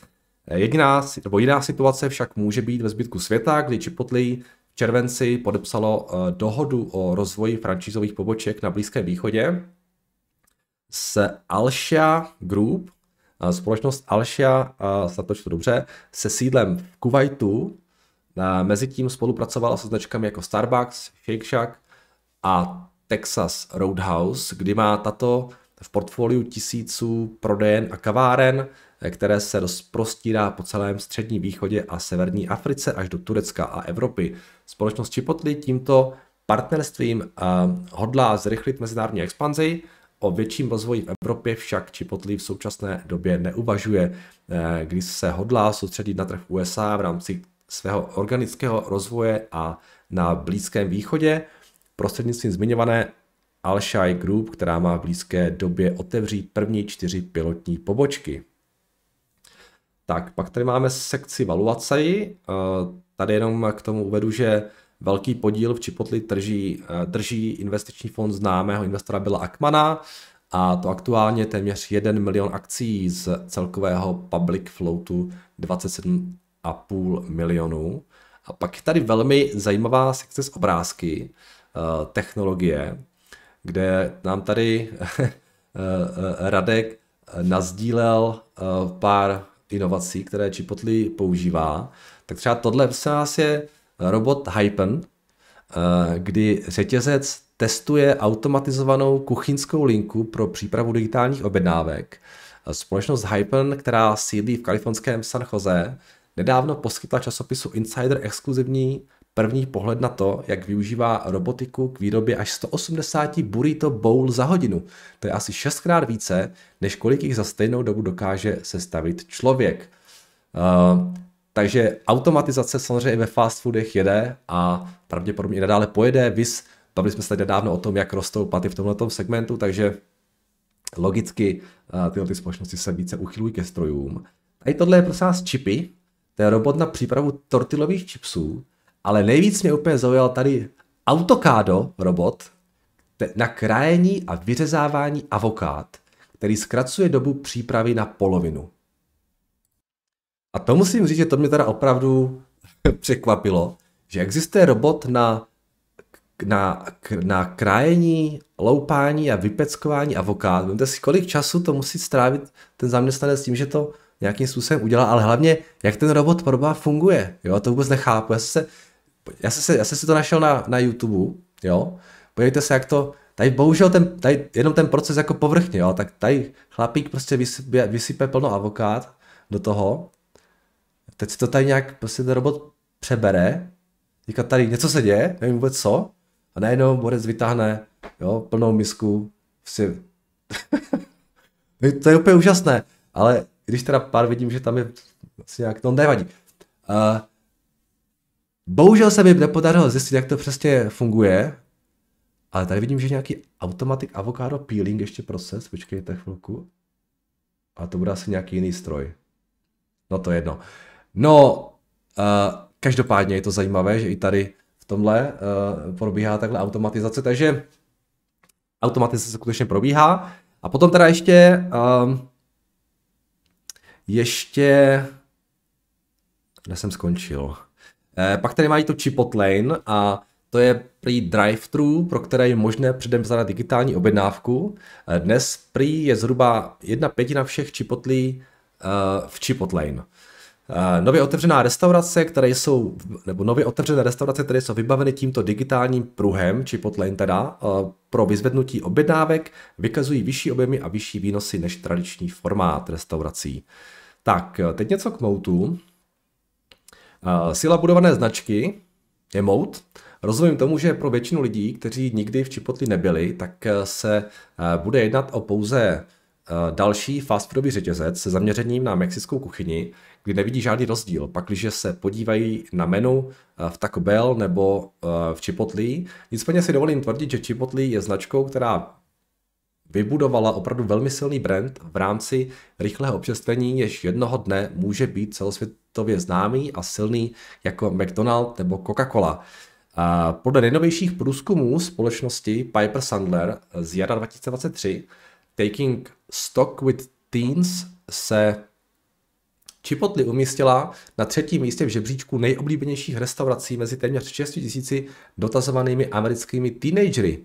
Jediná, nebo jiná situace však může být ve zbytku světa, kdy Chipotle červenci podepsalo eh, dohodu o rozvoji francízových poboček na Blízkém východě s Alsha Group, eh, společnost Alsha, eh, snad to čtu dobře, se sídlem v Kuwaitu. Mezitím spolupracovala se značkami jako Starbucks, Shake Shack a Texas Roadhouse, kdy má tato v portfoliu tisíců prodejen a kaváren, které se rozprostírá po celém střední východě a severní Africe až do Turecka a Evropy. Společnost Chipotle tímto partnerstvím eh, hodlá zrychlit mezinárodní expanzi, O větším rozvoji v Evropě však Chipotle v současné době neuvažuje, eh, když se hodlá soustředit na trh USA v rámci svého organického rozvoje a na Blízkém východě prostřednictvím zmiňované Alshai Group, která má v blízké době otevřít první čtyři pilotní pobočky. Tak, pak tady máme sekci valuace. Eh, tady jenom k tomu uvedu, že velký podíl v Chipotle trží, eh, trží investiční fond známého investora byla Akmana a to aktuálně téměř 1 milion akcí z celkového public floatu 27,5 milionů. A pak je tady velmi zajímavá sekce z obrázky eh, technologie, kde nám tady Radek nazdílel pár inovací, které Chipotle používá, tak třeba tohle se nás je robot Hypen, eh, kdy řetězec testuje automatizovanou kuchyňskou linku pro přípravu digitálních objednávek. Eh, společnost Hypen, která sídlí v kalifornském San Jose, nedávno poskytla časopisu Insider exkluzivní první pohled na to, jak využívá robotiku k výrobě až 180 burrito bowl za hodinu. To je asi šestkrát více, než kolik jich za stejnou dobu dokáže sestavit člověk. Uh, takže automatizace samozřejmě ve fast foodech jede a pravděpodobně i nadále pojede. Vys, bavili jsme se tady nedávno o tom, jak rostou paty v tomto segmentu, takže logicky uh, tyhle ty společnosti se více uchylují ke strojům. A i tohle je prosím vás čipy, to je robot na přípravu tortilových čipsů, ale nejvíc mě úplně zaujal tady Autokádo robot na krájení a vyřezávání avokád, který zkracuje dobu přípravy na polovinu. A to musím říct, že to mě teda opravdu překvapilo, že existuje robot na, na, na krájení, loupání a vypeckování avokád. Víte si, kolik času to musí strávit ten zaměstnanec tím, že to nějakým způsobem udělá, ale hlavně, jak ten robot proba funguje. Jo, to vůbec nechápu. Já se já jsem, si, já jsem si to našel na, na YouTube, jo, podívejte se, jak to, tady bohužel ten, tady jenom ten proces jako povrchně, jo, tak tady chlapík prostě vysype, vysype plno avokát do toho, teď si to tady nějak prostě ten robot přebere, říká tady něco se děje, nevím vůbec co, a najednou borec vytáhne, jo, plnou misku, si... to je úplně úžasné, ale když teda pár vidím, že tam je asi nějak, to nevadí. Uh, Bohužel se mi nepodařilo zjistit, jak to přesně funguje, ale tady vidím, že nějaký automatic avocado peeling ještě proces, počkejte chvilku. A to bude asi nějaký jiný stroj. No to je jedno. No, uh, každopádně je to zajímavé, že i tady v tomhle uh, probíhá takhle automatizace, takže automatizace skutečně probíhá. A potom teda ještě, um, ještě, kde jsem skončil? Eh, pak tady mají to Chipotlane a to je prý drive-thru, pro které je možné předem zadat digitální objednávku. Eh, dnes prý je zhruba jedna pětina všech Chipotlí eh, v Chipotlane. Nově otevřená restaurace, které jsou, nebo nově otevřené restaurace, které jsou vybaveny tímto digitálním pruhem, či potlein teda, pro vyzvednutí objednávek, vykazují vyšší objemy a vyšší výnosy než tradiční formát restaurací. Tak, teď něco k Moutu. Síla budované značky je mout. Rozumím tomu, že pro většinu lidí, kteří nikdy v Chipotle nebyli, tak eh, se eh, bude jednat o pouze eh, další fast foodový řetězec se zaměřením na mexickou kuchyni, kdy nevidí žádný rozdíl. Pak, když se podívají na menu v Taco Bell nebo v Chipotle, nicméně si dovolím tvrdit, že Chipotle je značkou, která vybudovala opravdu velmi silný brand v rámci rychlého občerstvení, jež jednoho dne může být celosvětově známý a silný jako McDonald nebo Coca-Cola. Podle nejnovějších průzkumů společnosti Piper Sandler z jara 2023 Taking Stock with Teens se Chipotle umístila na třetím místě v žebříčku nejoblíbenějších restaurací mezi téměř 6 000 dotazovanými americkými teenagery.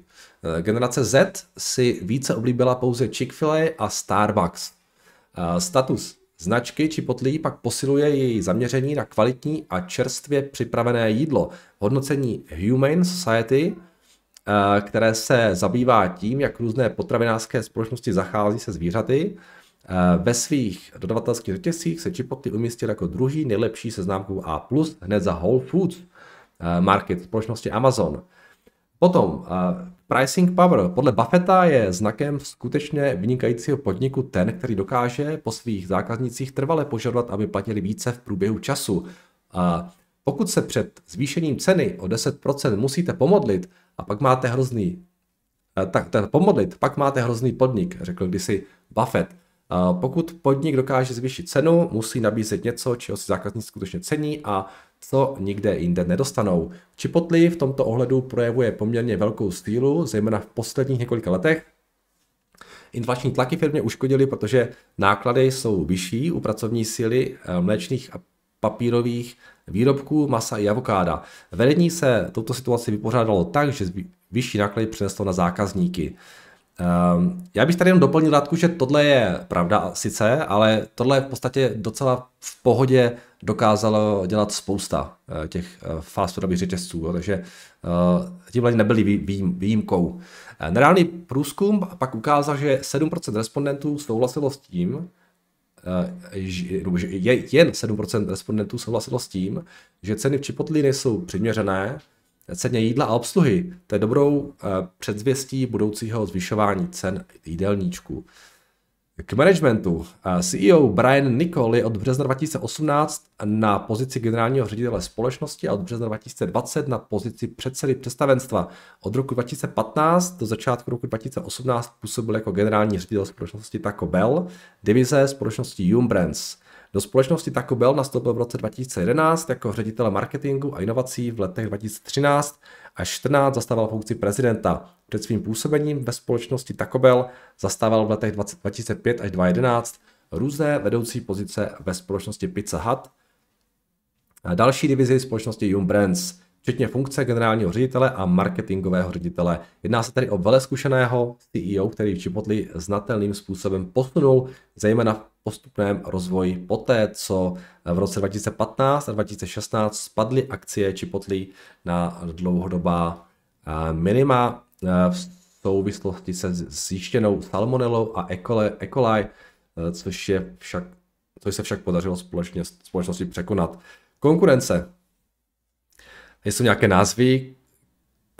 Eh, generace Z si více oblíbila pouze Chick-fil-A a Starbucks. Eh, status značky či potlí pak posiluje její zaměření na kvalitní a čerstvě připravené jídlo. Hodnocení Humane Society, eh, které se zabývá tím, jak různé potravinářské společnosti zachází se zvířaty, ve svých dodavatelských řetězcích se Chipotle umístil jako druhý nejlepší se A+, hned za Whole Foods market společnosti Amazon. Potom, eh, pricing power podle Buffetta je znakem skutečně vynikajícího podniku ten, který dokáže po svých zákaznicích trvale požadovat, aby platili více v průběhu času. A pokud se před zvýšením ceny o 10% musíte pomodlit a pak máte hrozný eh, tak ten pomodlit, pak máte hrozný podnik, řekl si Buffett. Pokud podnik dokáže zvýšit cenu, musí nabízet něco, čeho si zákazník skutečně cení a co nikde jinde nedostanou. Chipotle v tomto ohledu projevuje poměrně velkou stílu, zejména v posledních několika letech. Inflační tlaky firmě uškodily, protože náklady jsou vyšší u pracovní síly eh, mléčných a papírových výrobků, masa i avokáda. Vedení se touto situaci vypořádalo tak, že vyšší náklady přineslo na zákazníky. Ehm, já bych tady jenom doplnil dátku, že tohle je pravda sice, ale tohle je v podstatě docela v pohodě dokázalo dělat spousta eh, těch eh, fast foodových řetězců, takže eh, lidi nebyli výjimkou. Nereálný průzkum pak ukázal, že 7% respondentů souhlasilo s tím, že jen 7% respondentů souhlasilo s tím, že ceny v Chipotle nejsou přiměřené, ceně jídla a obsluhy. To je dobrou předzvěstí budoucího zvyšování cen jídelníčku. K managementu. CEO Brian Nicole je od března 2018 na pozici generálního ředitele společnosti a od března 2020 na pozici předsedy představenstva. Od roku 2015 do začátku roku 2018 působil jako generální ředitel společnosti Taco Bell, divize společnosti Jumbrands. Brands. Do společnosti Taco Bell nastoupil v roce 2011 jako ředitele marketingu a inovací v letech 2013 a 14 zastával funkci prezidenta. Před svým působením ve společnosti Taco Bell zastával v letech 2005 až 2011 různé vedoucí pozice ve společnosti Pizza Hut, další divizi společnosti Jum Brands včetně funkce generálního ředitele a marketingového ředitele. Jedná se tedy o veleskušeného CEO, který v Chipotle znatelným způsobem posunul, zejména v postupném rozvoji poté, co v roce 2015 a 2016 spadly akcie chipotle na dlouhodobá eh, minima eh, v souvislosti se zjištěnou salmonelou a E. coli, eh, což, je však, což se však podařilo společně, společnosti překonat. Konkurence jsou nějaké názvy.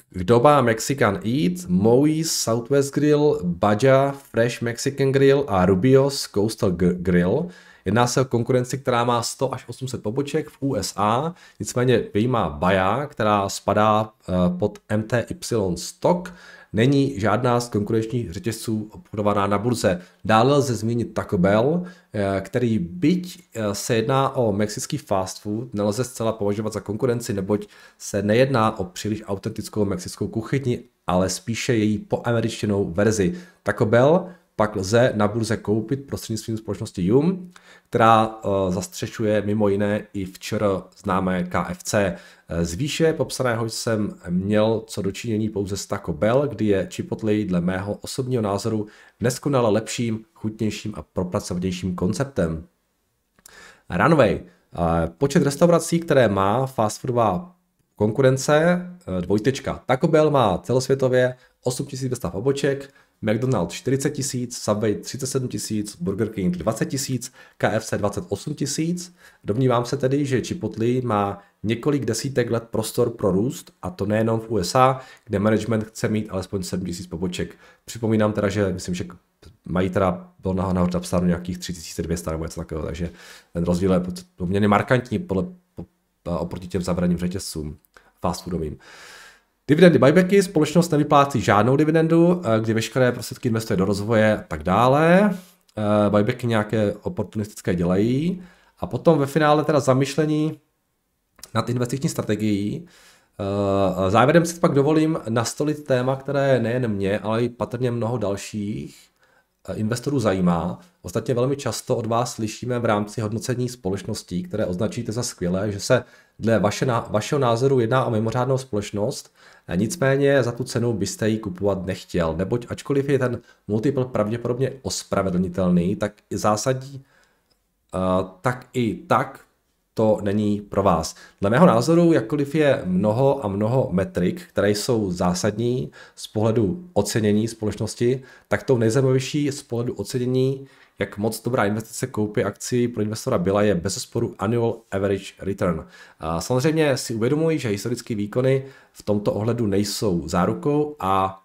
Kdoba Mexican Eat, Moe's Southwest Grill, Baja Fresh Mexican Grill a Rubio's Coastal Grill. Jedná se o konkurenci, která má 100 až 800 poboček v USA, nicméně vyjímá Baja, která spadá eh, pod MTY Stock, není žádná z konkurenčních řetězců obchodovaná na burze. Dále lze zmínit Taco Bell, eh, který byť eh, se jedná o mexický fast food, nelze zcela považovat za konkurenci, neboť se nejedná o příliš autentickou mexickou kuchyni, ale spíše její poameričtěnou verzi. Taco Bell pak lze na burze koupit prostřednictvím společnosti JUM, která eh, zastřešuje mimo jiné i včera známé KFC. Eh, z výše popsaného jsem měl co dočinění pouze s Taco Bell, kdy je Chipotle dle mého osobního názoru neskonale lepším, chutnějším a propracovanějším konceptem. Runway. Eh, počet restaurací, které má fast foodová konkurence, dvojtečka. Taco Bell má celosvětově 8200 poboček, McDonald's 40 tisíc, Subway 37 tisíc, Burger King 20 tisíc, KFC 28 tisíc. Domnívám se tedy, že Chipotle má několik desítek let prostor pro růst a to nejenom v USA, kde management chce mít alespoň 7 tisíc poboček. Připomínám teda, že myslím, že mají teda, bylo nahoře na napsáno nějakých 3200 nebo něco takového, takže ten rozdíl je poměrně markantní podle, oproti těm zavraným řetězcům fast foodovým. Uh, Dividendy buybacky, společnost nevyplácí žádnou dividendu, eh, kdy veškeré prostředky investuje do rozvoje a tak dále. Eh, buybacky nějaké oportunistické dělají. A potom ve finále teda zamyšlení nad investiční strategií. Eh, závěrem si pak dovolím nastolit téma, které je nejen mě, ale i patrně mnoho dalších. Eh, investorů zajímá. Ostatně velmi často od vás slyšíme v rámci hodnocení společností, které označíte za skvělé, že se dle vaše, vašeho názoru jedná o mimořádnou společnost, eh, nicméně za tu cenu byste ji kupovat nechtěl, neboť ačkoliv je ten multiple pravděpodobně ospravedlnitelný, tak i zásadní, eh, tak i tak to není pro vás. Dle mého názoru, jakkoliv je mnoho a mnoho metrik, které jsou zásadní z pohledu ocenění společnosti, tak tou nejzajímavější z pohledu ocenění, jak moc dobrá investice koupy akcí pro investora byla, je bez sporu annual average return. A samozřejmě si uvědomuji, že historické výkony v tomto ohledu nejsou zárukou a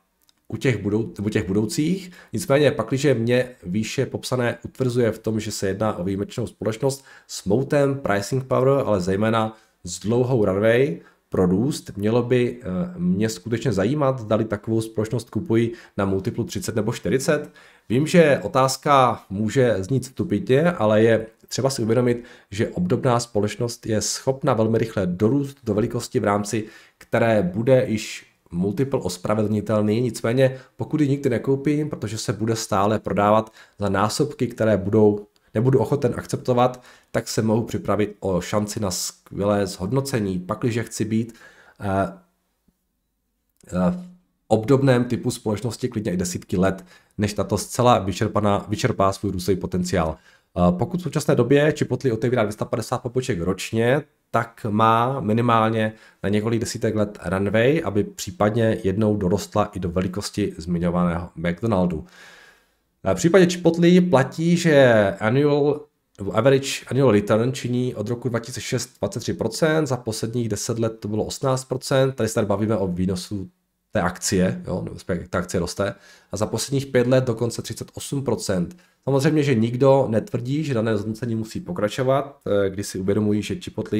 u těch, budou, u těch budoucích. Nicméně, pak, když mě výše popsané utvrzuje v tom, že se jedná o výjimečnou společnost s moutem pricing power, ale zejména s dlouhou runway pro růst, mělo by eh, mě skutečně zajímat, dali takovou společnost kupují na multiplu 30 nebo 40. Vím, že otázka může znít stupitě, ale je třeba si uvědomit, že obdobná společnost je schopna velmi rychle dorůst do velikosti v rámci, které bude již multiple ospravedlnitelný, nicméně pokud ji nikdy nekoupím, protože se bude stále prodávat za násobky, které budou nebudu ochoten akceptovat, tak se mohu připravit o šanci na skvělé zhodnocení, pakliže chci být eh, eh, obdobném typu společnosti klidně i desítky let, než tato zcela vyčerpaná, vyčerpá svůj růstový potenciál. Eh, pokud v současné době Chipotle otevírá 250 poboček ročně, tak má minimálně na několik desítek let runway, aby případně jednou dorostla i do velikosti zmiňovaného McDonaldu. V případě Chipotle platí, že annual Average annual return činí od roku 2006 23%, za posledních 10 let to bylo 18%, tady se tady bavíme o výnosu té akcie, jo, jak ta akcie roste, a za posledních 5 let dokonce 38%. Samozřejmě, že nikdo netvrdí, že dané zhodnocení musí pokračovat, eh, když si uvědomují, že Chipotle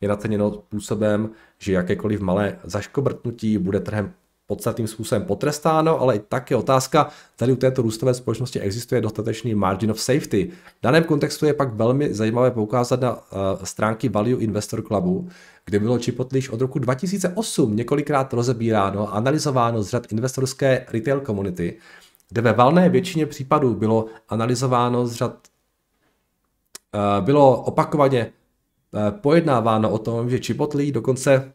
je naceněno způsobem, že jakékoliv malé zaškobrtnutí bude trhem podstatným způsobem potrestáno, ale i tak je otázka, tady u této růstové společnosti existuje dostatečný margin of safety. V daném kontextu je pak velmi zajímavé poukázat na uh, stránky Value Investor Clubu, kde bylo Chipotle od roku 2008 několikrát rozebíráno a analyzováno z řad investorské retail komunity kde ve valné většině případů bylo analyzováno z řad, eh, bylo opakovaně eh, pojednáváno o tom, že Chipotle dokonce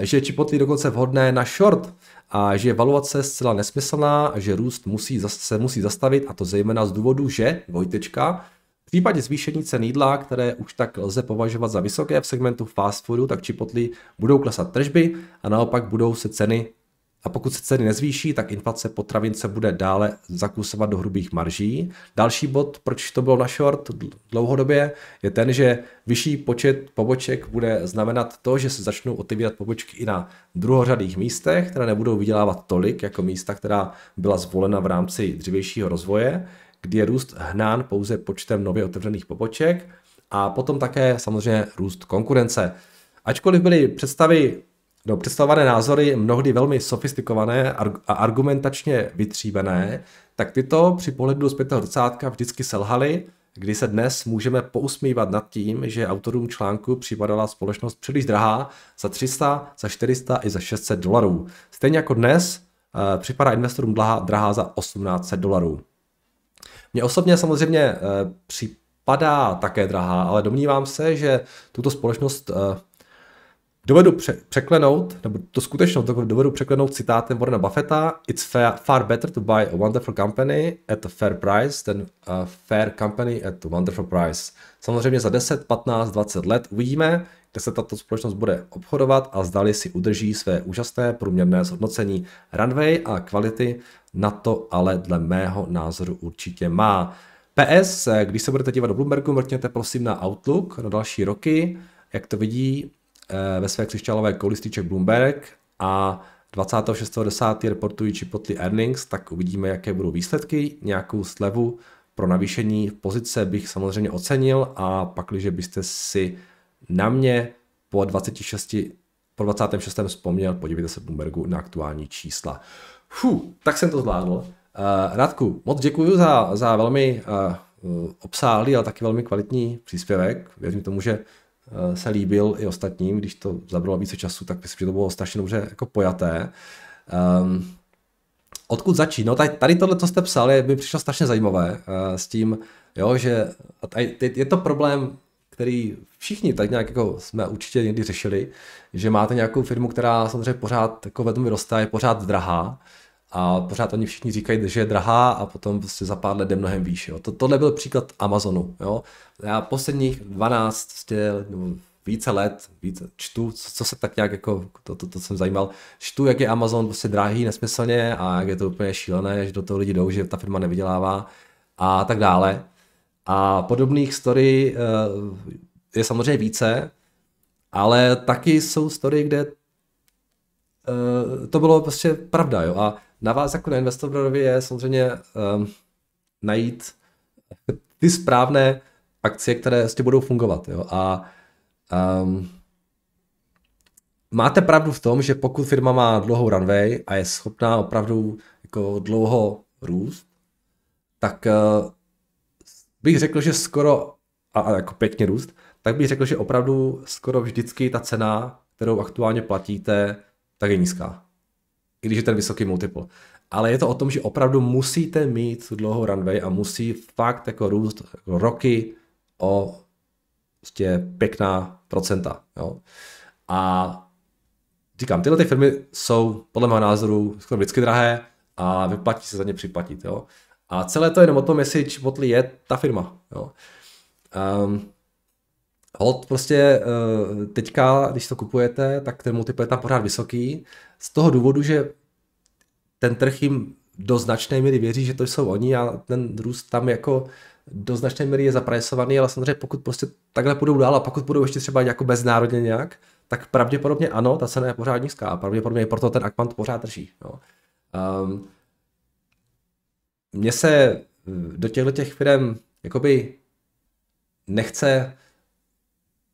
eh, že Chipotle dokonce vhodné na short a že valuace je zcela nesmyslná a že růst musí, se musí zastavit a to zejména z důvodu, že, Vojtečka, v případě zvýšení cen jídla, které už tak lze považovat za vysoké v segmentu fast foodu, tak Chipotle budou klesat tržby a naopak budou se ceny a pokud se ceny nezvýší, tak inflace potravin se bude dále zakusovat do hrubých marží. Další bod, proč to bylo na short dlouhodobě, je ten, že vyšší počet poboček bude znamenat to, že se začnou otevírat pobočky i na druhořadých místech, které nebudou vydělávat tolik jako místa, která byla zvolena v rámci dřívějšího rozvoje, kdy je růst hnán pouze počtem nově otevřených poboček a potom také samozřejmě růst konkurence. Ačkoliv byly představy No, představované názory, mnohdy velmi sofistikované a argumentačně vytříbené, mhm. tak tyto při pohledu z 25. vždycky selhaly, kdy se dnes můžeme pousmívat nad tím, že autorům článku připadala společnost příliš drahá za 300, za 400 i za 600 dolarů. Stejně jako dnes eh, připadá investorům drahá, drahá za 1800 dolarů. Mně osobně samozřejmě eh, připadá také drahá, ale domnívám se, že tuto společnost eh, dovedu pře- překlenout, nebo to skutečnou to dovedu překlenout citátem Warrena Buffetta It's fair, far better to buy a wonderful company at a fair price than a fair company at a wonderful price. Samozřejmě za 10, 15, 20 let uvidíme, kde se tato společnost bude obchodovat a zdali si udrží své úžasné průměrné zhodnocení runway a kvality, na to ale dle mého názoru určitě má. PS, když se budete dívat do Bloombergu, mrkněte prosím na Outlook na další roky, jak to vidí Eh, ve své křišťálové kouli Bloomberg a 26.10. reportují Chipotle earnings, tak uvidíme, jaké budou výsledky. Nějakou slevu pro navýšení pozice bych samozřejmě ocenil a pak, když byste si na mě po 26 po 26. vzpomněl, podívejte se Bloombergu na aktuální čísla. Fú, tak jsem to zvládl. Uh, Radku, moc děkuji za, za velmi uh, obsáhlý, ale taky velmi kvalitní příspěvek. Věřím tomu, že Eh, se líbil i ostatním, když to zabralo více času, tak myslím, že to bylo strašně dobře jako pojaté. Um, odkud začít? No tady, tady tohle, co jste psali, by přišlo strašně zajímavé uh, s tím, jo, že tady, je to problém, který všichni tak nějak jako jsme určitě někdy řešili, že máte nějakou firmu, která samozřejmě pořád jako ve tom vyrostá, je pořád drahá, a pořád oni všichni říkají, že je drahá a potom prostě za pár let je mnohem výš. Jo. To, tohle byl příklad Amazonu. Jo. Já posledních 12 prostě, nebo více let více, čtu, co, co, se tak nějak jako, to, to, to, jsem zajímal, čtu, jak je Amazon prostě drahý nesmyslně a jak je to úplně šílené, že do toho lidi jdou, že ta firma nevydělává a tak dále. A podobných story eh, je samozřejmě více, ale taky jsou story, kde eh, to bylo prostě pravda, jo. A na vás jako na investorovi je samozřejmě um, najít ty správné akcie, které vlastně budou fungovat. Jo? A um, máte pravdu v tom, že pokud firma má dlouhou runway a je schopná opravdu jako dlouho růst, tak uh, bych řekl, že skoro, a, a jako pěkně růst, tak bych řekl, že opravdu skoro vždycky ta cena, kterou aktuálně platíte, tak je nízká i když je ten vysoký multiple. Ale je to o tom, že opravdu musíte mít dlouhou runway a musí fakt jako růst roky o prostě pěkná procenta. Jo. A říkám, tyhle ty firmy jsou podle mého názoru skoro vždycky drahé a vyplatí se za ně připlatit. Jo. A celé to je jenom o tom, jestli Chipotle je ta firma. Jo. Um, hold prostě eh, teďka, když to kupujete, tak ten multiple je tam pořád vysoký, z toho důvodu, že ten trh jim do značné míry věří, že to jsou oni a ten růst tam jako do značné míry je zaprajsovaný, ale samozřejmě pokud prostě takhle půjdou dál a pokud budou ještě třeba jako beznárodně nějak, tak pravděpodobně ano, ta cena je pořád nízká a pravděpodobně proto ten akvant pořád drží. No. Um, mně se eh, do těchto těch firm jakoby nechce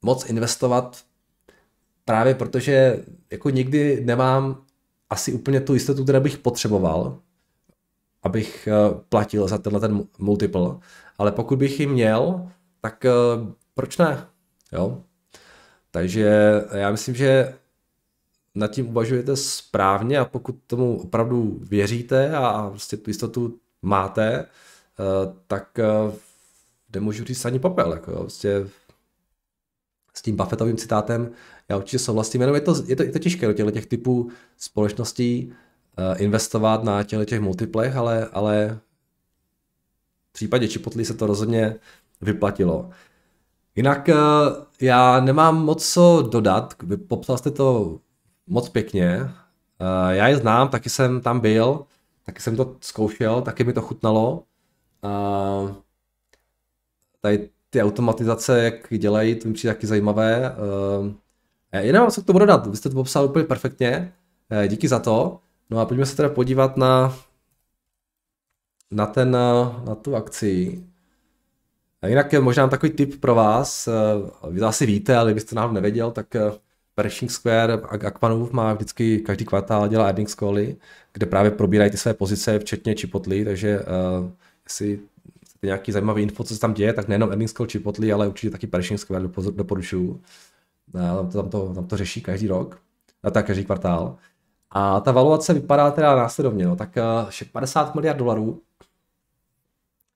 moc investovat, právě protože jako nikdy nemám asi úplně tu jistotu, kterou bych potřeboval, abych eh, platil za tenhle ten multiple, ale pokud bych ji měl, tak eh, proč ne? Jo? Takže já myslím, že nad tím uvažujete správně a pokud tomu opravdu věříte a prostě tu jistotu máte, eh, tak nemůžu říct ani popel. Jako, prostě s tím Buffettovým citátem, já určitě souhlasím, jenom je to, je to, je to těžké do těchto těch typů společností uh, investovat na těle těch multiplech, ale, ale v případě Chipotle se to rozhodně vyplatilo. Jinak uh, já nemám moc co dodat, popsal jste to moc pěkně. Uh, já je znám, taky jsem tam byl, taky jsem to zkoušel, taky mi to chutnalo. Uh, tady ty automatizace, jak dělají, to mi přijde taky zajímavé. Uh, jenom co k tomu dodat, vy jste to popsal úplně perfektně, eh, díky za to. No a pojďme se teda podívat na, na, ten, eh, na tu akci. A jinak je možná takový tip pro vás, vy to asi víte, ale kdybyste náhodou nevěděl, tak Pershing Square a Akpanův má vždycky každý kvartál dělá earnings cally, kde právě probírají ty své pozice, včetně Chipotle, takže uh, jestli nějaký zajímavý info, co se tam děje, tak nejenom Erlingského Čipotli, ale určitě taky Pershing Square doporučuju. Tam to, tam, to, tam to řeší každý rok, a tak každý kvartál. A ta valuace vypadá teda následovně, no, tak 50 eh, miliard dolarů,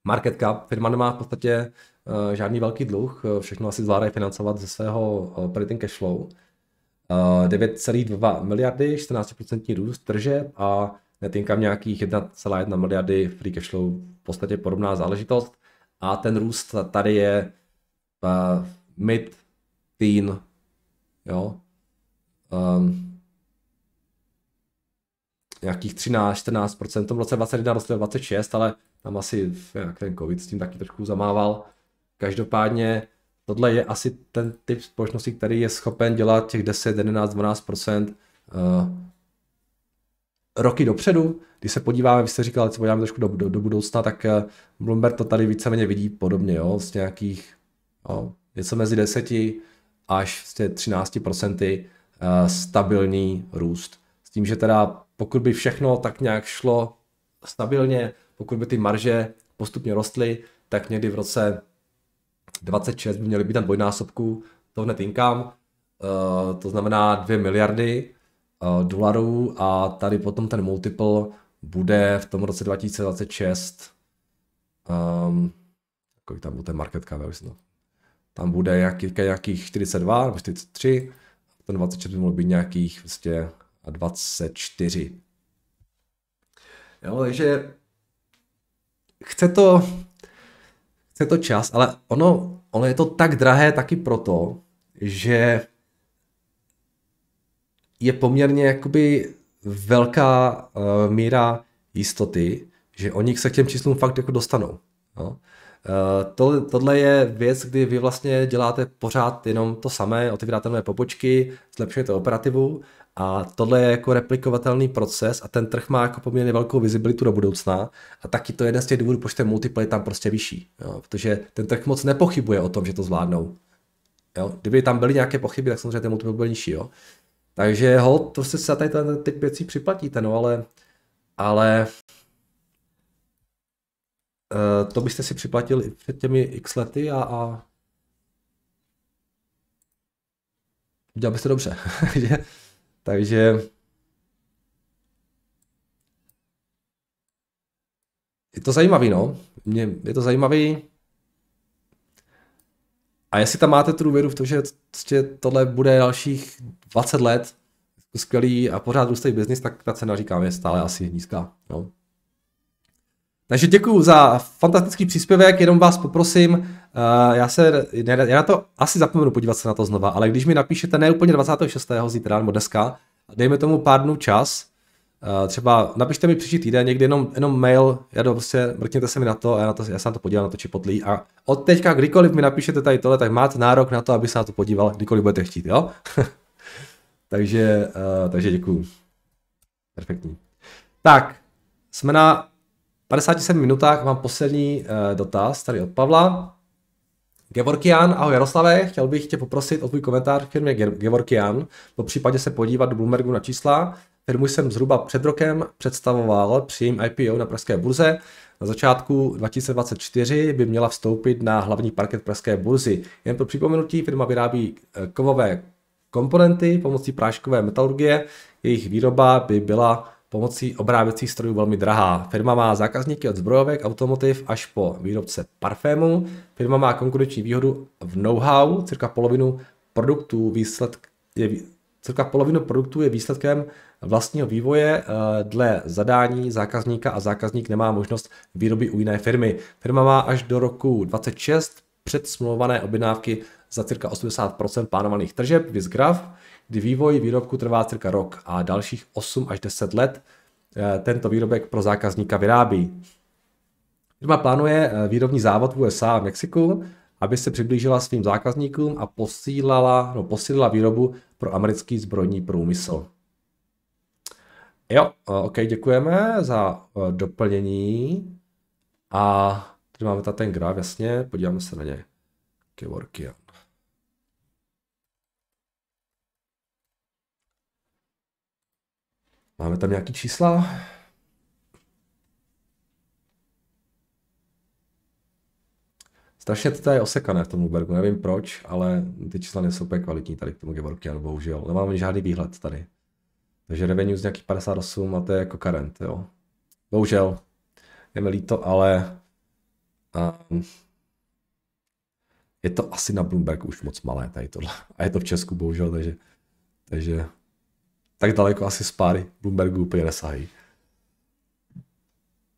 market cap, firma nemá v podstatě eh, žádný velký dluh, eh, všechno asi zvládá financovat ze svého operating cash flow. 9,2 miliardy, 14% růst tržeb a net income nějakých 1,1 miliardy, free cash flow v podstatě podobná záležitost a ten růst tady je uh, mid teen, jo, um, nějakých 13-14%, v tom roce 21 rostl 26, ale tam asi jak ten covid s tím taky trošku zamával. Každopádně tohle je asi ten typ společnosti, který je schopen dělat těch 10, 11, 12% uh, roky dopředu, když se podíváme, vy jste říkal, co podíváme trošku do, do, do budoucna, tak eh, Bloomberg to tady víceméně vidí podobně, jo, z nějakých jo, no, něco mezi 10 až 13 eh, stabilní růst. S tím, že teda pokud by všechno tak nějak šlo stabilně, pokud by ty marže postupně rostly, tak někdy v roce 26 by měly být na dvojnásobku to hned income, eh, to znamená 2 miliardy, Eh, dolarů a tady potom ten multiple bude v tom roce 2026 um, ehm, kolik tam bude ten market cap, já tam bude nějaký, nějakých 42 nebo 43, ten 24 by mohl být nějakých vlastně prostě 24. Jo, takže chce to, chce to čas, ale ono, ono je to tak drahé taky proto, že je poměrně jakoby velká uh, míra jistoty, že oni se k těm číslům fakt jako dostanou. No. Uh, eh, to, tohle je věc, kdy vy vlastně děláte pořád jenom to samé, otevíráte nové pobočky, zlepšujete operativu a tohle je jako replikovatelný proces a ten trh má jako poměrně velkou vizibilitu do budoucna a taky to je jeden z těch důvodů, proč ten multiplay tam prostě vyšší, jo, protože ten trh moc nepochybuje o tom, že to zvládnou. Jo. Kdyby tam byly nějaké pochyby, tak samozřejmě ten multiplay byl nižší, jo. Takže ho to se za tady ty věci připlatíte, no ale, ale uh, to byste si připlatili před těmi x lety a, a udělal byste dobře. Takže je to zajímavý, no. Mě, je to zajímavý. A jestli tam máte tu důvěru v to, že prostě tohle bude dalších 20 let skvělý a pořád růstej biznis, tak ta cena, říkám, je stále asi nízká. No. Takže děkuji za fantastický příspěvek, jenom vás poprosím, eh, já se, já na to asi zapomenu podívat se na to znova, ale když mi napíšete ne úplně 26. zítra nebo dneska, dejme tomu pár dnů čas, třeba napište mi příští týden někdy jenom, jenom mail, já do, prostě mrkněte se mi na to a já, na to, já se na to podívám, na to čipotlí a od teďka, kdykoliv mi napíšete tady tohle, tak máte nárok na to, aby se na to podíval, kdykoliv budete chtít, jo? takže, uh, takže děkuju. Perfektní. Tak, jsme na 57 minutách, mám poslední uh, dotaz tady od Pavla. Gevorkian, ahoj Jaroslave, chtěl bych tě poprosit o tvůj komentář k firmě Gevorkian, po případě se podívat do Bloombergu na čísla, Firmu jsem zhruba před rokem představoval při jejím IPO na Pražské burze. Na začátku 2024 by měla vstoupit na hlavní parket Pražské burzy. Jen pro připomenutí, firma vyrábí eh, kovové komponenty pomocí práškové metalurgie. Jejich výroba by byla pomocí obráběcích strojů velmi drahá. Firma má zákazníky od zbrojovek, automotiv až po výrobce parfému. Firma má konkurenční výhodu v know-how, cirka polovinu produktů výsledk je, cirka polovinu produktů je výsledkem vlastního vývoje eh, dle zadání zákazníka a zákazník nemá možnost výroby u jiné firmy. Firma má až do roku 26 předsmluvané objednávky za cirka 80% plánovaných tržeb, viz kdy vývoj výrobku trvá cirka rok a dalších 8 až 10 let eh, tento výrobek pro zákazníka vyrábí. Firma plánuje eh, výrobní závod v USA a Mexiku, aby se přiblížila svým zákazníkům a posílala, no, posílala výrobu pro americký zbrojní průmysl. Jo, eh, OK, děkujeme za eh, doplnění. A tady máme tady ten graf, jasně, podíváme se na ně. Kevorkian. Máme tam nějaký čísla? Strašně to je osekané v tom Ubergu, nevím proč, ale ty čísla nejsou úplně kvalitní tady k tomu Gevorkianu, bohužel. Nemám žádný výhled tady. Takže hmm. revenue z nějakých 58 a to je jako current, jo. Bohužel, je mi líto, ale a, ehm, je to asi na Bloomberg už moc malé tady tohle. A je to v Česku, bohužel, takže, takže tak daleko asi páry Bloombergu úplně nesahají.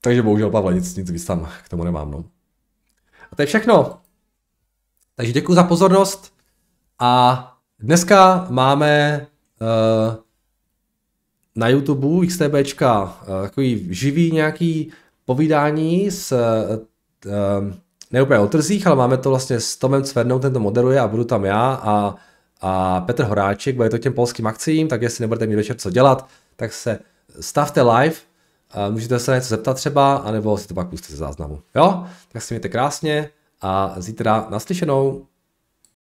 Takže bohužel, Pavle, nic, nic víc tam k tomu nemám. No. A to je všechno. Takže děkuji za pozornost. A dneska máme uh, na YouTube XTBčka eh, takový živý nějaký povídání s eh, eh, ne úplně o trzích, ale máme to vlastně s Tomem Cvernou, ten to moderuje a budu tam já a, a Petr Horáček, bude to těm polským akcím, tak jestli nebudete mít večer co dělat, tak se stavte live, můžete se na něco zeptat třeba, anebo si to pak pustíte ze záznamu. Jo, tak si mějte krásně a zítra naslyšenou.